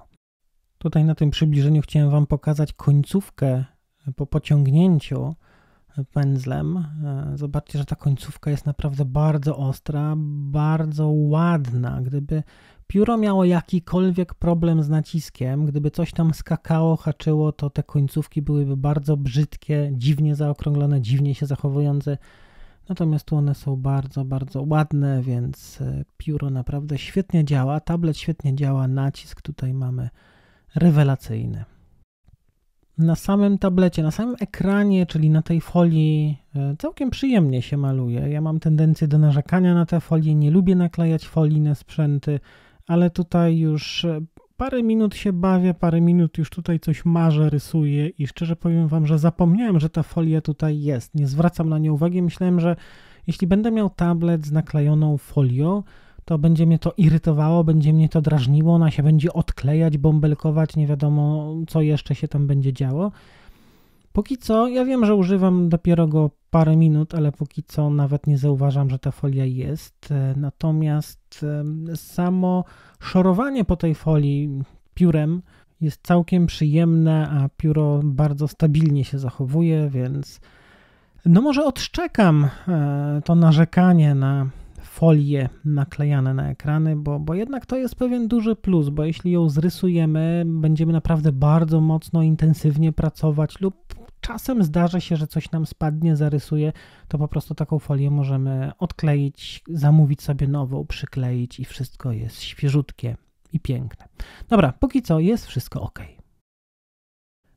Tutaj na tym przybliżeniu chciałem Wam pokazać końcówkę e, po pociągnięciu e, pędzlem. E, zobaczcie, że ta końcówka jest naprawdę bardzo ostra, bardzo ładna. Gdyby pióro miało jakikolwiek problem z naciskiem, gdyby coś tam skakało, haczyło, to te końcówki byłyby bardzo brzydkie, dziwnie zaokrąglone, dziwnie się zachowujące. Natomiast tu one są bardzo, bardzo ładne, więc e, pióro naprawdę świetnie działa, tablet świetnie działa, nacisk tutaj mamy rewelacyjny. Na samym tablecie, na samym ekranie, czyli na tej folii, e, całkiem przyjemnie się maluje. Ja mam tendencję do narzekania na te folie, nie lubię naklejać folii na sprzęty, ale tutaj już e, parę minut się bawię, parę minut już tutaj coś marzę, rysuję i szczerze powiem Wam, że zapomniałem, że ta folia tutaj jest. Nie zwracam na nią uwagi. Myślałem, że jeśli będę miał tablet z naklejoną folią, to będzie mnie to irytowało, będzie mnie to drażniło, ona się będzie odklejać, bąbelkować, nie wiadomo co jeszcze się tam będzie działo. Póki co, ja wiem, że używam dopiero go parę minut, ale póki co nawet nie zauważam, że ta folia jest. E, natomiast samo szorowanie po tej folii piórem jest całkiem przyjemne, a pióro bardzo stabilnie się zachowuje, więc no może odszczekam e, to narzekanie na folie naklejane na ekrany, bo, bo jednak to jest pewien duży plus, bo jeśli ją zrysujemy, będziemy naprawdę bardzo mocno, intensywnie pracować lub Czasem zdarza się, że coś nam spadnie, zarysuje, to po prostu taką folię możemy odkleić, zamówić sobie nową, przykleić i wszystko jest świeżutkie i piękne. Dobra, póki co jest wszystko ok.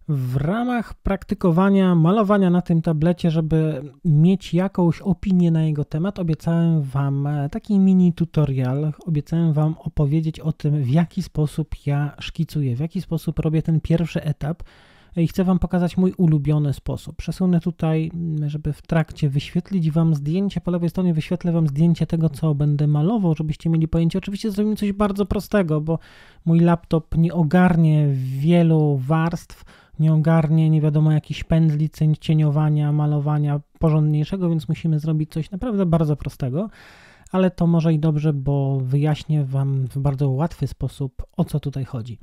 W ramach praktykowania malowania na tym tablecie, żeby mieć jakąś opinię na jego temat, obiecałem Wam taki mini tutorial. Obiecałem Wam opowiedzieć o tym, w jaki sposób ja szkicuję, w jaki sposób robię ten pierwszy etap i chcę Wam pokazać mój ulubiony sposób. Przesunę tutaj, żeby w trakcie wyświetlić Wam zdjęcie. Po lewej stronie wyświetlę Wam zdjęcie tego, co będę malował, żebyście mieli pojęcie. Oczywiście zrobimy coś bardzo prostego, bo mój laptop nie ogarnie wielu warstw, nie ogarnie nie wiadomo jakichś pędzli, cieniowania, malowania porządniejszego, więc musimy zrobić coś naprawdę bardzo prostego ale to może i dobrze, bo wyjaśnię Wam w bardzo łatwy sposób, o co tutaj chodzi.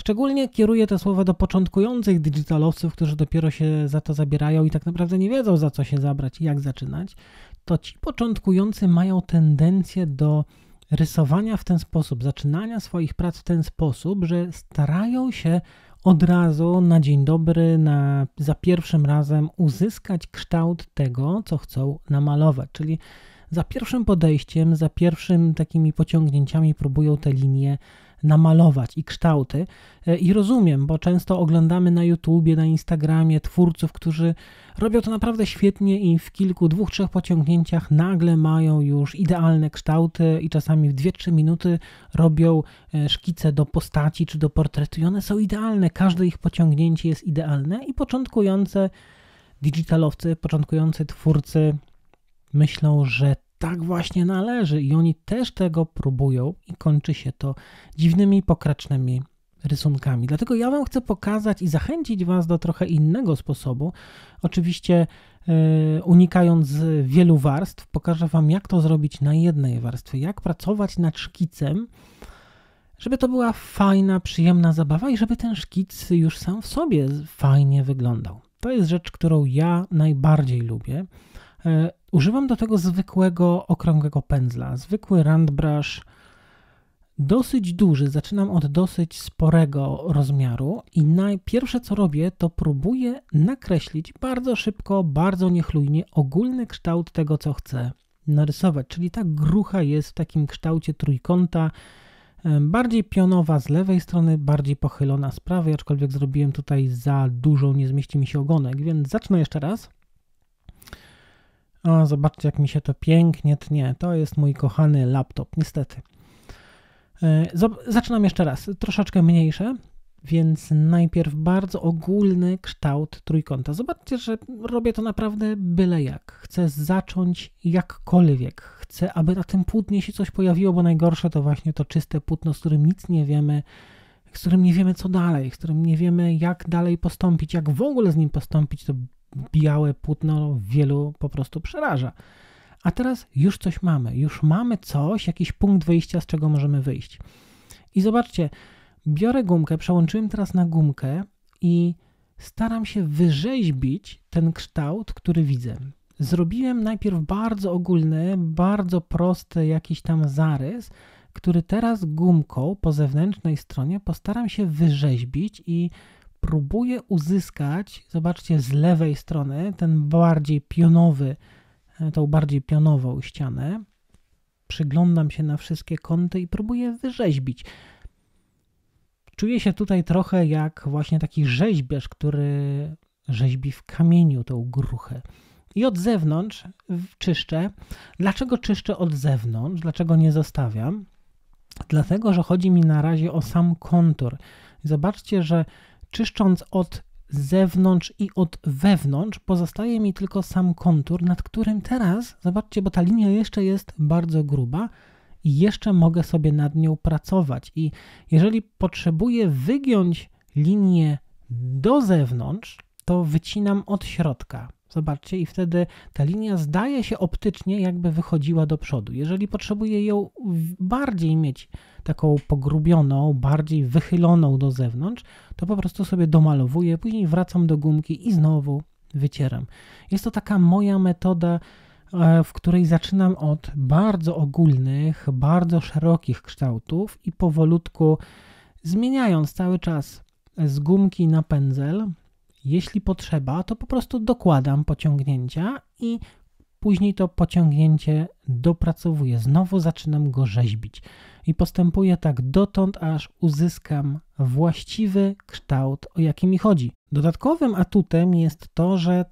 Szczególnie kieruję te słowa do początkujących digitalowców, którzy dopiero się za to zabierają i tak naprawdę nie wiedzą za co się zabrać i jak zaczynać. To ci początkujący mają tendencję do rysowania w ten sposób, zaczynania swoich prac w ten sposób, że starają się od razu na dzień dobry, na, za pierwszym razem uzyskać kształt tego, co chcą namalować. Czyli za pierwszym podejściem, za pierwszym takimi pociągnięciami próbują te linie namalować i kształty. E, I rozumiem, bo często oglądamy na YouTubie, na Instagramie twórców, którzy robią to naprawdę świetnie i w kilku, dwóch, trzech pociągnięciach nagle mają już idealne kształty i czasami w 2-3 minuty robią e, szkice do postaci czy do portretu i one są idealne, każde ich pociągnięcie jest idealne i początkujące digitalowcy, początkujący twórcy myślą, że tak właśnie należy i oni też tego próbują i kończy się to dziwnymi, pokracznymi rysunkami. Dlatego ja Wam chcę pokazać i zachęcić Was do trochę innego sposobu. Oczywiście yy, unikając wielu warstw, pokażę Wam, jak to zrobić na jednej warstwie, jak pracować nad szkicem, żeby to była fajna, przyjemna zabawa i żeby ten szkic już sam w sobie fajnie wyglądał. To jest rzecz, którą ja najbardziej lubię. Yy, Używam do tego zwykłego, okrągłego pędzla, zwykły rand brush, dosyć duży, zaczynam od dosyć sporego rozmiaru i najpierwsze co robię, to próbuję nakreślić bardzo szybko, bardzo niechlujnie ogólny kształt tego, co chcę narysować, czyli ta grucha jest w takim kształcie trójkąta, bardziej pionowa z lewej strony, bardziej pochylona z prawej, aczkolwiek zrobiłem tutaj za dużo, nie zmieści mi się ogonek, więc zacznę jeszcze raz. O, zobaczcie, jak mi się to pięknie tnie. To jest mój kochany laptop, niestety. E, zaczynam jeszcze raz. Troszeczkę mniejsze, więc najpierw bardzo ogólny kształt trójkąta. Zobaczcie, że robię to naprawdę byle jak. Chcę zacząć jakkolwiek. Chcę, aby na tym płótnie się coś pojawiło, bo najgorsze to właśnie to czyste płótno, z którym nic nie wiemy, z którym nie wiemy co dalej, z którym nie wiemy jak dalej postąpić, jak w ogóle z nim postąpić, to białe płótno wielu po prostu przeraża. A teraz już coś mamy, już mamy coś, jakiś punkt wyjścia, z czego możemy wyjść. I zobaczcie, biorę gumkę, przełączyłem teraz na gumkę i staram się wyrzeźbić ten kształt, który widzę. Zrobiłem najpierw bardzo ogólny, bardzo prosty jakiś tam zarys, który teraz gumką po zewnętrznej stronie postaram się wyrzeźbić i próbuję uzyskać, zobaczcie, z lewej strony ten bardziej pionowy, e, tą bardziej pionową ścianę. Przyglądam się na wszystkie kąty i próbuję wyrzeźbić. Czuję się tutaj trochę jak właśnie taki rzeźbiarz, który rzeźbi w kamieniu tą gruchę. I od zewnątrz czyszczę. Dlaczego czyszczę od zewnątrz? Dlaczego nie zostawiam? Dlatego, że chodzi mi na razie o sam kontur. Zobaczcie, że Czyszcząc od zewnątrz i od wewnątrz, pozostaje mi tylko sam kontur, nad którym teraz, zobaczcie, bo ta linia jeszcze jest bardzo gruba, i jeszcze mogę sobie nad nią pracować. I jeżeli potrzebuję wygiąć linię do zewnątrz, to wycinam od środka. Zobaczcie, i wtedy ta linia zdaje się optycznie, jakby wychodziła do przodu. Jeżeli potrzebuję ją bardziej mieć taką pogrubioną, bardziej wychyloną do zewnątrz, to po prostu sobie domalowuję, później wracam do gumki i znowu wycieram. Jest to taka moja metoda, e, w której zaczynam od bardzo ogólnych, bardzo szerokich kształtów i powolutku zmieniając cały czas z gumki na pędzel. Jeśli potrzeba, to po prostu dokładam pociągnięcia i później to pociągnięcie dopracowuję. Znowu zaczynam go rzeźbić i postępuję tak dotąd, aż uzyskam właściwy kształt, o jaki mi chodzi. Dodatkowym atutem jest to, że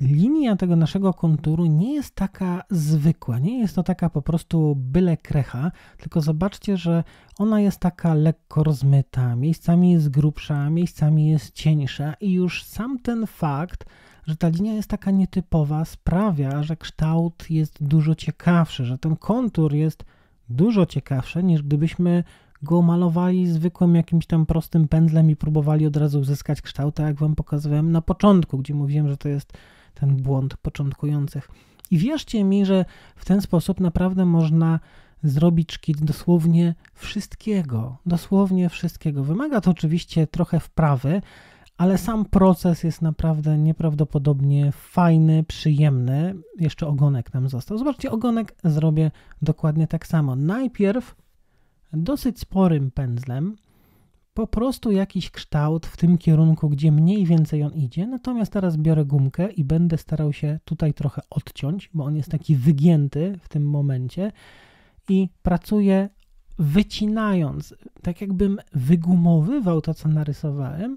linia tego naszego konturu nie jest taka zwykła, nie jest to taka po prostu byle krecha, tylko zobaczcie, że ona jest taka lekko rozmyta, miejscami jest grubsza, miejscami jest cieńsza i już sam ten fakt, że ta linia jest taka nietypowa, sprawia, że kształt jest dużo ciekawszy, że ten kontur jest dużo ciekawsze niż gdybyśmy go malowali zwykłym jakimś tam prostym pędzlem i próbowali od razu uzyskać kształt, tak jak wam pokazywałem na początku, gdzie mówiłem, że to jest ten błąd początkujących. I wierzcie mi, że w ten sposób naprawdę można zrobić szkit dosłownie wszystkiego, dosłownie wszystkiego. Wymaga to oczywiście trochę wprawy, ale sam proces jest naprawdę nieprawdopodobnie fajny, przyjemny. Jeszcze ogonek nam został. Zobaczcie, ogonek zrobię dokładnie tak samo. Najpierw dosyć sporym pędzlem po prostu jakiś kształt w tym kierunku, gdzie mniej więcej on idzie. Natomiast teraz biorę gumkę i będę starał się tutaj trochę odciąć, bo on jest taki wygięty w tym momencie i pracuję wycinając, tak jakbym wygumowywał to, co narysowałem,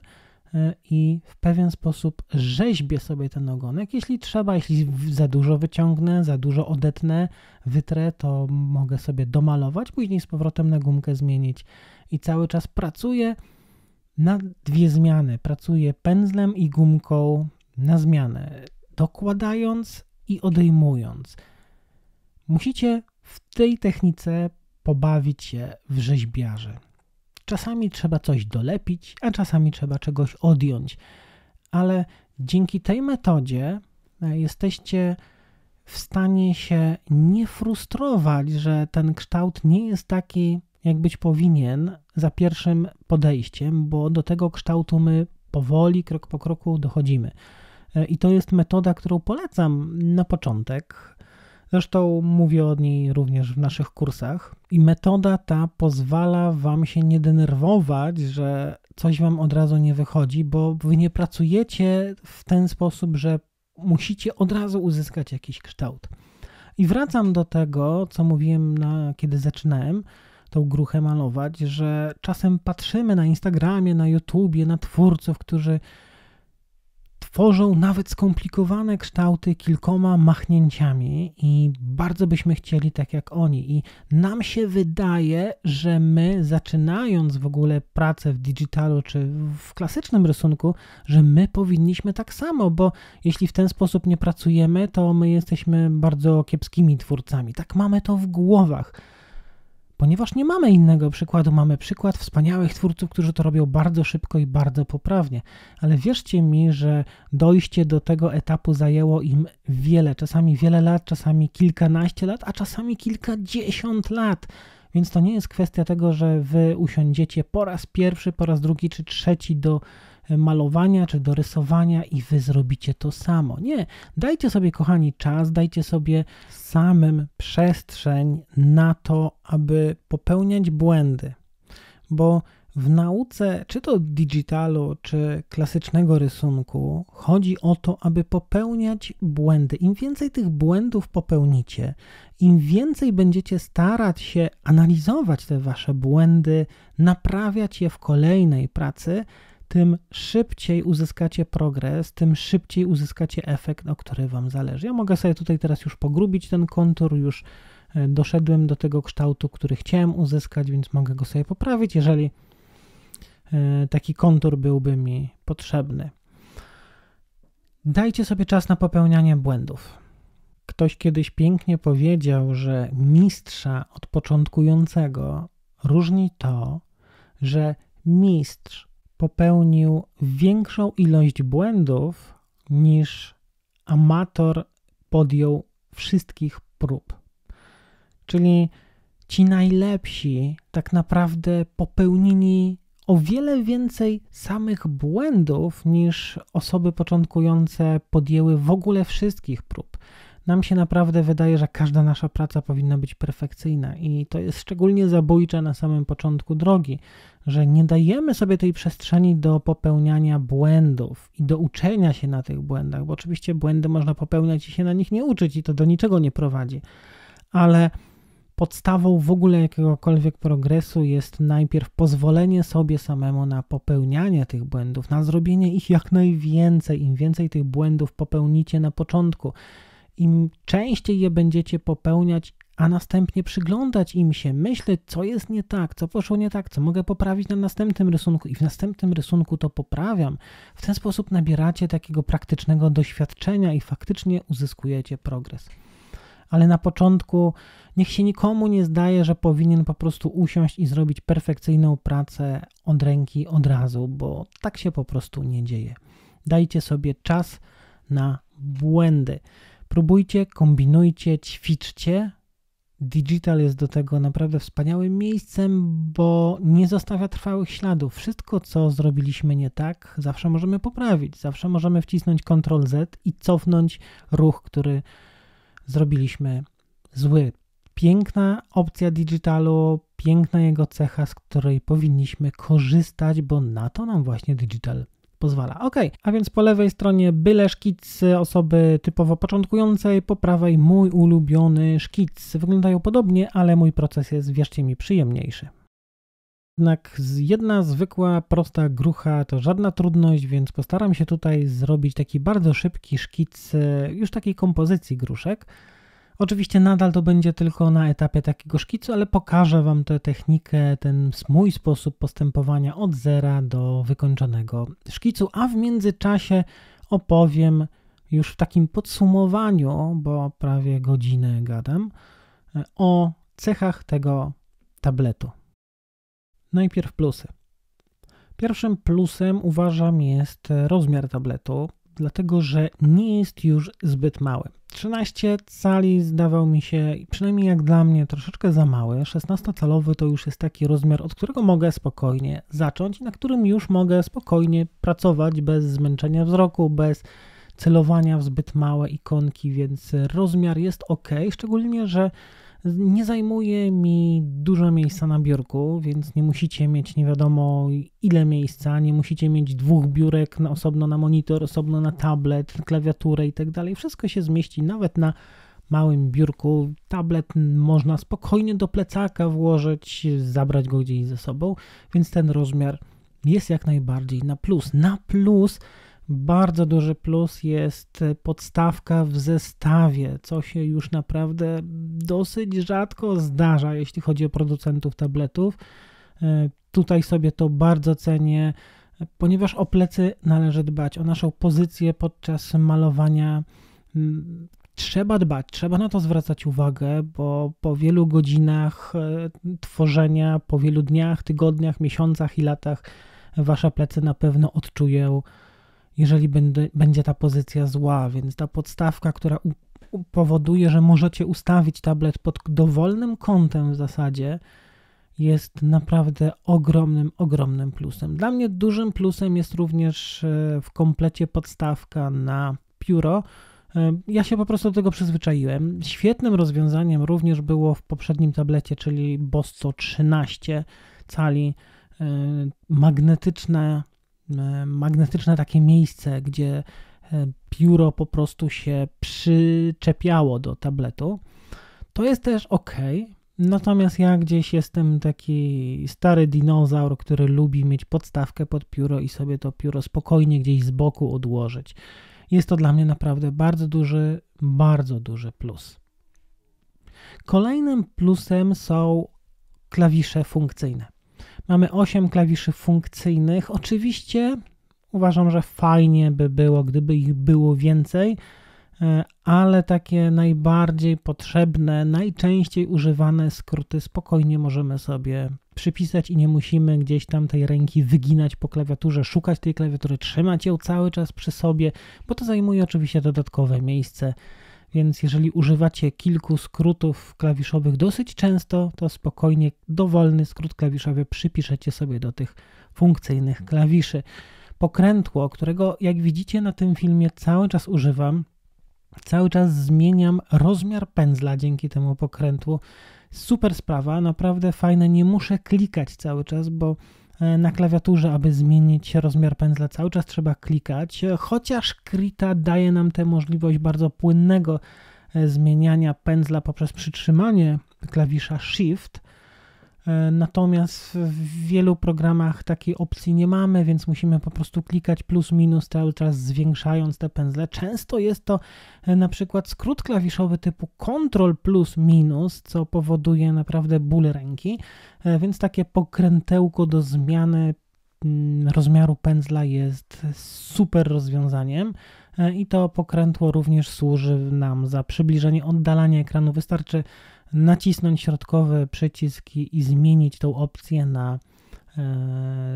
E, i w pewien sposób rzeźbię sobie ten ogonek. Jeśli trzeba, jeśli za dużo wyciągnę, za dużo odetnę, wytrę, to mogę sobie domalować, później z powrotem na gumkę zmienić i cały czas pracuję na dwie zmiany. Pracuję pędzlem i gumką na zmianę, dokładając i odejmując. Musicie w tej technice pobawić się w rzeźbiarze. Czasami trzeba coś dolepić, a czasami trzeba czegoś odjąć, ale dzięki tej metodzie e, jesteście w stanie się nie frustrować, że ten kształt nie jest taki, jak być powinien za pierwszym podejściem, bo do tego kształtu my powoli, krok po kroku dochodzimy. E, I to jest metoda, którą polecam na początek, Zresztą mówię o niej również w naszych kursach. I metoda ta pozwala Wam się nie denerwować, że coś Wam od razu nie wychodzi, bo Wy nie pracujecie w ten sposób, że musicie od razu uzyskać jakiś kształt. I wracam do tego, co mówiłem, na, kiedy zaczynałem tą gruchę malować, że czasem patrzymy na Instagramie, na YouTubie, na twórców, którzy tworzą nawet skomplikowane kształty kilkoma machnięciami i bardzo byśmy chcieli tak jak oni. I nam się wydaje, że my zaczynając w ogóle pracę w digitalu czy w klasycznym rysunku, że my powinniśmy tak samo, bo jeśli w ten sposób nie pracujemy, to my jesteśmy bardzo kiepskimi twórcami. Tak mamy to w głowach ponieważ nie mamy innego przykładu. Mamy przykład wspaniałych twórców, którzy to robią bardzo szybko i bardzo poprawnie, ale wierzcie mi, że dojście do tego etapu zajęło im wiele, czasami wiele lat, czasami kilkanaście lat, a czasami kilkadziesiąt lat. Więc to nie jest kwestia tego, że wy usiądziecie po raz pierwszy, po raz drugi czy trzeci do malowania czy do rysowania i wy zrobicie to samo. Nie, dajcie sobie, kochani, czas, dajcie sobie samym przestrzeń na to, aby popełniać błędy, bo w nauce, czy to digitalu, czy klasycznego rysunku, chodzi o to, aby popełniać błędy. Im więcej tych błędów popełnicie, im więcej będziecie starać się analizować te wasze błędy, naprawiać je w kolejnej pracy, tym szybciej uzyskacie progres, tym szybciej uzyskacie efekt, o który Wam zależy. Ja mogę sobie tutaj teraz już pogrubić ten kontur, już e, doszedłem do tego kształtu, który chciałem uzyskać, więc mogę go sobie poprawić, jeżeli e, taki kontur byłby mi potrzebny. Dajcie sobie czas na popełnianie błędów. Ktoś kiedyś pięknie powiedział, że mistrza od początkującego różni to, że mistrz popełnił większą ilość błędów niż amator podjął wszystkich prób. Czyli ci najlepsi tak naprawdę popełnili o wiele więcej samych błędów niż osoby początkujące podjęły w ogóle wszystkich prób nam się naprawdę wydaje, że każda nasza praca powinna być perfekcyjna i to jest szczególnie zabójcze na samym początku drogi, że nie dajemy sobie tej przestrzeni do popełniania błędów i do uczenia się na tych błędach, bo oczywiście błędy można popełniać i się na nich nie uczyć i to do niczego nie prowadzi. Ale podstawą w ogóle jakiegokolwiek progresu jest najpierw pozwolenie sobie samemu na popełnianie tych błędów, na zrobienie ich jak najwięcej. Im więcej tych błędów popełnicie na początku, im częściej je będziecie popełniać, a następnie przyglądać im się, myśleć, co jest nie tak, co poszło nie tak, co mogę poprawić na następnym rysunku i w następnym rysunku to poprawiam. W ten sposób nabieracie takiego praktycznego doświadczenia i faktycznie uzyskujecie progres. Ale na początku niech się nikomu nie zdaje, że powinien po prostu usiąść i zrobić perfekcyjną pracę od ręki od razu, bo tak się po prostu nie dzieje. Dajcie sobie czas na błędy. Próbujcie, kombinujcie, ćwiczcie. Digital jest do tego naprawdę wspaniałym miejscem, bo nie zostawia trwałych śladów. Wszystko, co zrobiliśmy nie tak, zawsze możemy poprawić. Zawsze możemy wcisnąć Ctrl Z i cofnąć ruch, który zrobiliśmy zły. Piękna opcja digitalu, piękna jego cecha, z której powinniśmy korzystać, bo na to nam właśnie digital pozwala. Ok, a więc po lewej stronie byle szkic osoby typowo początkującej, po prawej mój ulubiony szkic. Wyglądają podobnie, ale mój proces jest, wierzcie mi, przyjemniejszy. Jednak jedna zwykła, prosta grucha to żadna trudność, więc postaram się tutaj zrobić taki bardzo szybki szkic e, już takiej kompozycji gruszek. Oczywiście nadal to będzie tylko na etapie takiego szkicu, ale pokażę Wam tę technikę, ten mój sposób postępowania od zera do wykończonego szkicu, a w międzyczasie opowiem już w takim podsumowaniu, bo prawie godzinę gadam, o cechach tego tabletu. Najpierw plusy. Pierwszym plusem uważam jest rozmiar tabletu dlatego że nie jest już zbyt mały. 13 cali zdawał mi się, przynajmniej jak dla mnie, troszeczkę za mały. 16-calowy to już jest taki rozmiar, od którego mogę spokojnie zacząć, na którym już mogę spokojnie pracować bez zmęczenia wzroku, bez celowania w zbyt małe ikonki, więc rozmiar jest ok, szczególnie, że nie zajmuje mi dużo miejsca na biurku, więc nie musicie mieć nie wiadomo ile miejsca, nie musicie mieć dwóch biurek na, osobno na monitor, osobno na tablet, klawiaturę i tak dalej. Wszystko się zmieści nawet na małym biurku. Tablet można spokojnie do plecaka włożyć, zabrać go gdzieś ze sobą, więc ten rozmiar jest jak najbardziej na plus. Na plus bardzo duży plus jest podstawka w zestawie, co się już naprawdę dosyć rzadko zdarza, jeśli chodzi o producentów tabletów. E, tutaj sobie to bardzo cenię, ponieważ o plecy należy dbać, o naszą pozycję podczas malowania mm, trzeba dbać, trzeba na to zwracać uwagę, bo po wielu godzinach e, tworzenia, po wielu dniach, tygodniach, miesiącach i latach wasze plecy na pewno odczują jeżeli będę, będzie ta pozycja zła, więc ta podstawka, która powoduje, że możecie ustawić tablet pod dowolnym kątem w zasadzie, jest naprawdę ogromnym, ogromnym plusem. Dla mnie dużym plusem jest również e, w komplecie podstawka na pióro. E, ja się po prostu do tego przyzwyczaiłem. Świetnym rozwiązaniem również było w poprzednim tablecie, czyli Bosco 13 cali e, magnetyczne E, magnetyczne takie miejsce, gdzie pióro e, po prostu się przyczepiało do tabletu. To jest też ok. Natomiast ja gdzieś jestem taki stary dinozaur, który lubi mieć podstawkę pod pióro i sobie to pióro spokojnie gdzieś z boku odłożyć. Jest to dla mnie naprawdę bardzo duży, bardzo duży plus. Kolejnym plusem są klawisze funkcyjne. Mamy 8 klawiszy funkcyjnych. Oczywiście uważam, że fajnie by było, gdyby ich było więcej, e, ale takie najbardziej potrzebne, najczęściej używane skróty spokojnie możemy sobie przypisać i nie musimy gdzieś tam tej ręki wyginać po klawiaturze, szukać tej klawiatury, trzymać ją cały czas przy sobie, bo to zajmuje oczywiście dodatkowe miejsce więc jeżeli używacie kilku skrótów klawiszowych dosyć często, to spokojnie dowolny skrót klawiszowy przypiszecie sobie do tych funkcyjnych klawiszy. Pokrętło, którego jak widzicie na tym filmie cały czas używam, cały czas zmieniam rozmiar pędzla dzięki temu pokrętłu. Super sprawa, naprawdę fajne, nie muszę klikać cały czas, bo E, na klawiaturze, aby zmienić rozmiar pędzla. Cały czas trzeba klikać, chociaż Krita daje nam tę możliwość bardzo płynnego e, zmieniania pędzla poprzez przytrzymanie klawisza Shift E, natomiast w wielu programach takiej opcji nie mamy, więc musimy po prostu klikać plus minus cały czas zwiększając te pędzle. Często jest to e, na przykład skrót klawiszowy typu Ctrl plus minus, co powoduje naprawdę ból ręki, e, więc takie pokrętełko do zmiany mm, rozmiaru pędzla jest super rozwiązaniem i to pokrętło również służy nam za przybliżenie oddalanie ekranu. Wystarczy nacisnąć środkowe przyciski i, i zmienić tą opcję na e,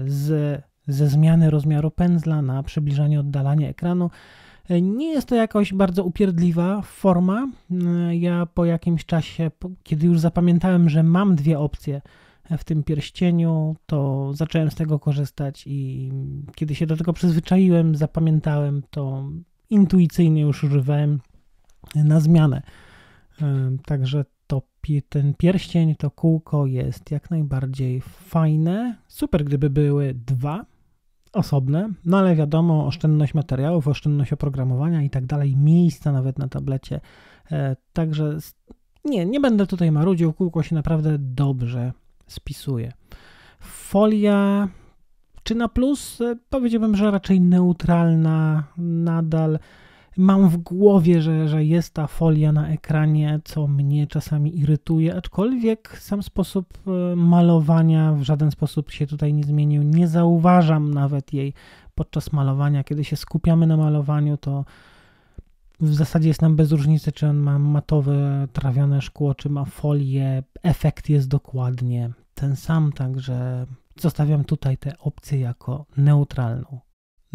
z, ze zmiany rozmiaru pędzla na przybliżanie oddalanie ekranu. E, nie jest to jakoś bardzo upierdliwa forma. E, ja po jakimś czasie, kiedy już zapamiętałem, że mam dwie opcje w tym pierścieniu, to zacząłem z tego korzystać i kiedy się do tego przyzwyczaiłem, zapamiętałem, to intuicyjnie już używałem na zmianę. Także ten pierścień, to kółko jest jak najbardziej fajne. Super, gdyby były dwa osobne, no ale wiadomo, oszczędność materiałów, oszczędność oprogramowania i tak dalej, miejsca nawet na tablecie. E, także nie, nie będę tutaj marudził, kółko się naprawdę dobrze spisuje. Folia czy na plus? E, powiedziałbym, że raczej neutralna nadal mam w głowie, że, że jest ta folia na ekranie, co mnie czasami irytuje, aczkolwiek sam sposób e, malowania w żaden sposób się tutaj nie zmienił. Nie zauważam nawet jej podczas malowania. Kiedy się skupiamy na malowaniu, to w zasadzie jest nam bez różnicy, czy on ma matowe, trawione szkło, czy ma folię. Efekt jest dokładnie ten sam, także zostawiam tutaj tę opcję jako neutralną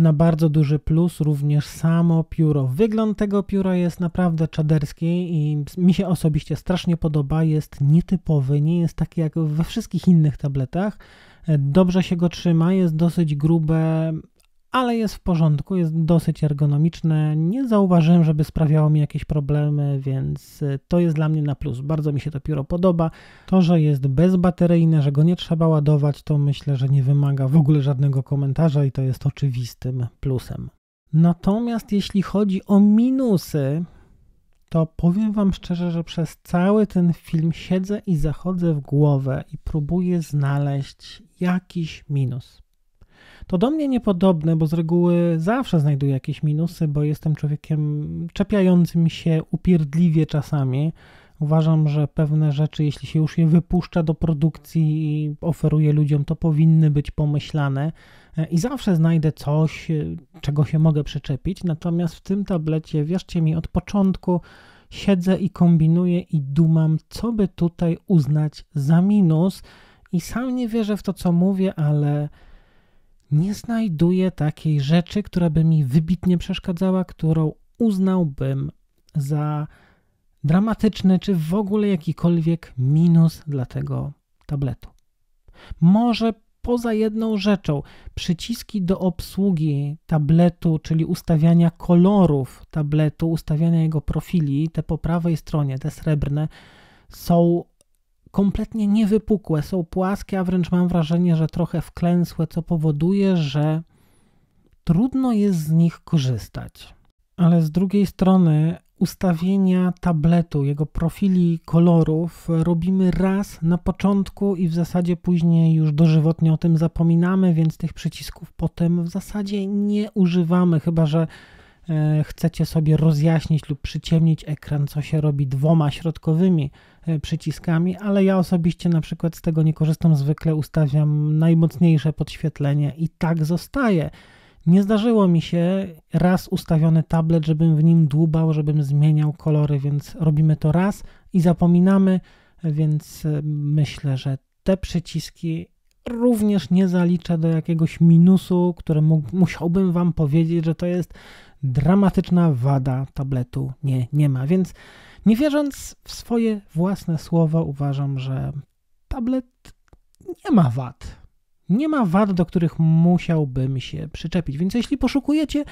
na bardzo duży plus również samo pióro. Wygląd tego pióra jest naprawdę czaderski i mi się osobiście strasznie podoba. Jest nietypowy, nie jest taki jak we wszystkich innych tabletach. E, dobrze się go trzyma, jest dosyć grube, ale jest w porządku, jest dosyć ergonomiczne. Nie zauważyłem, żeby sprawiało mi jakieś problemy, więc y, to jest dla mnie na plus. Bardzo mi się to pióro podoba. To, że jest bezbateryjne, że go nie trzeba ładować, to myślę, że nie wymaga w ogóle żadnego komentarza i to jest oczywistym plusem. Natomiast jeśli chodzi o minusy, to powiem Wam szczerze, że przez cały ten film siedzę i zachodzę w głowę i próbuję znaleźć jakiś minus. To do mnie niepodobne, bo z reguły zawsze znajduję jakieś minusy, bo jestem człowiekiem czepiającym się upierdliwie czasami. Uważam, że pewne rzeczy, jeśli się już je wypuszcza do produkcji i oferuje ludziom, to powinny być pomyślane e, i zawsze znajdę coś, e, czego się mogę przyczepić. Natomiast w tym tablecie, wierzcie mi, od początku siedzę i kombinuję i dumam, co by tutaj uznać za minus. I sam nie wierzę w to, co mówię, ale nie znajduję takiej rzeczy, która by mi wybitnie przeszkadzała, którą uznałbym za dramatyczny czy w ogóle jakikolwiek minus dla tego tabletu. Może poza jedną rzeczą, przyciski do obsługi tabletu, czyli ustawiania kolorów tabletu, ustawiania jego profili, te po prawej stronie, te srebrne, są kompletnie niewypukłe, są płaskie, a wręcz mam wrażenie, że trochę wklęsłe, co powoduje, że trudno jest z nich korzystać. Ale z drugiej strony ustawienia tabletu, jego profili kolorów robimy raz na początku i w zasadzie później już dożywotnie o tym zapominamy, więc tych przycisków potem w zasadzie nie używamy, chyba że e, chcecie sobie rozjaśnić lub przyciemnić ekran, co się robi dwoma środkowymi E, przyciskami, ale ja osobiście na przykład z tego nie korzystam. Zwykle ustawiam najmocniejsze podświetlenie i tak zostaje. Nie zdarzyło mi się raz ustawiony tablet, żebym w nim dłubał, żebym zmieniał kolory, więc robimy to raz i zapominamy, więc e, myślę, że te przyciski również nie zaliczę do jakiegoś minusu, które musiałbym Wam powiedzieć, że to jest dramatyczna wada tabletu. Nie, nie ma, więc nie wierząc w swoje własne słowa, uważam, że tablet nie ma wad. Nie ma wad, do których musiałbym się przyczepić. Więc jeśli poszukujecie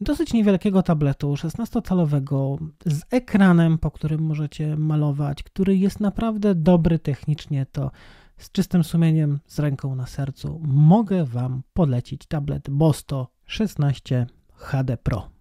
dosyć niewielkiego tabletu 16-calowego z ekranem, po którym możecie malować, który jest naprawdę dobry technicznie, to z czystym sumieniem, z ręką na sercu mogę Wam polecić tablet Bosto 16 HD Pro.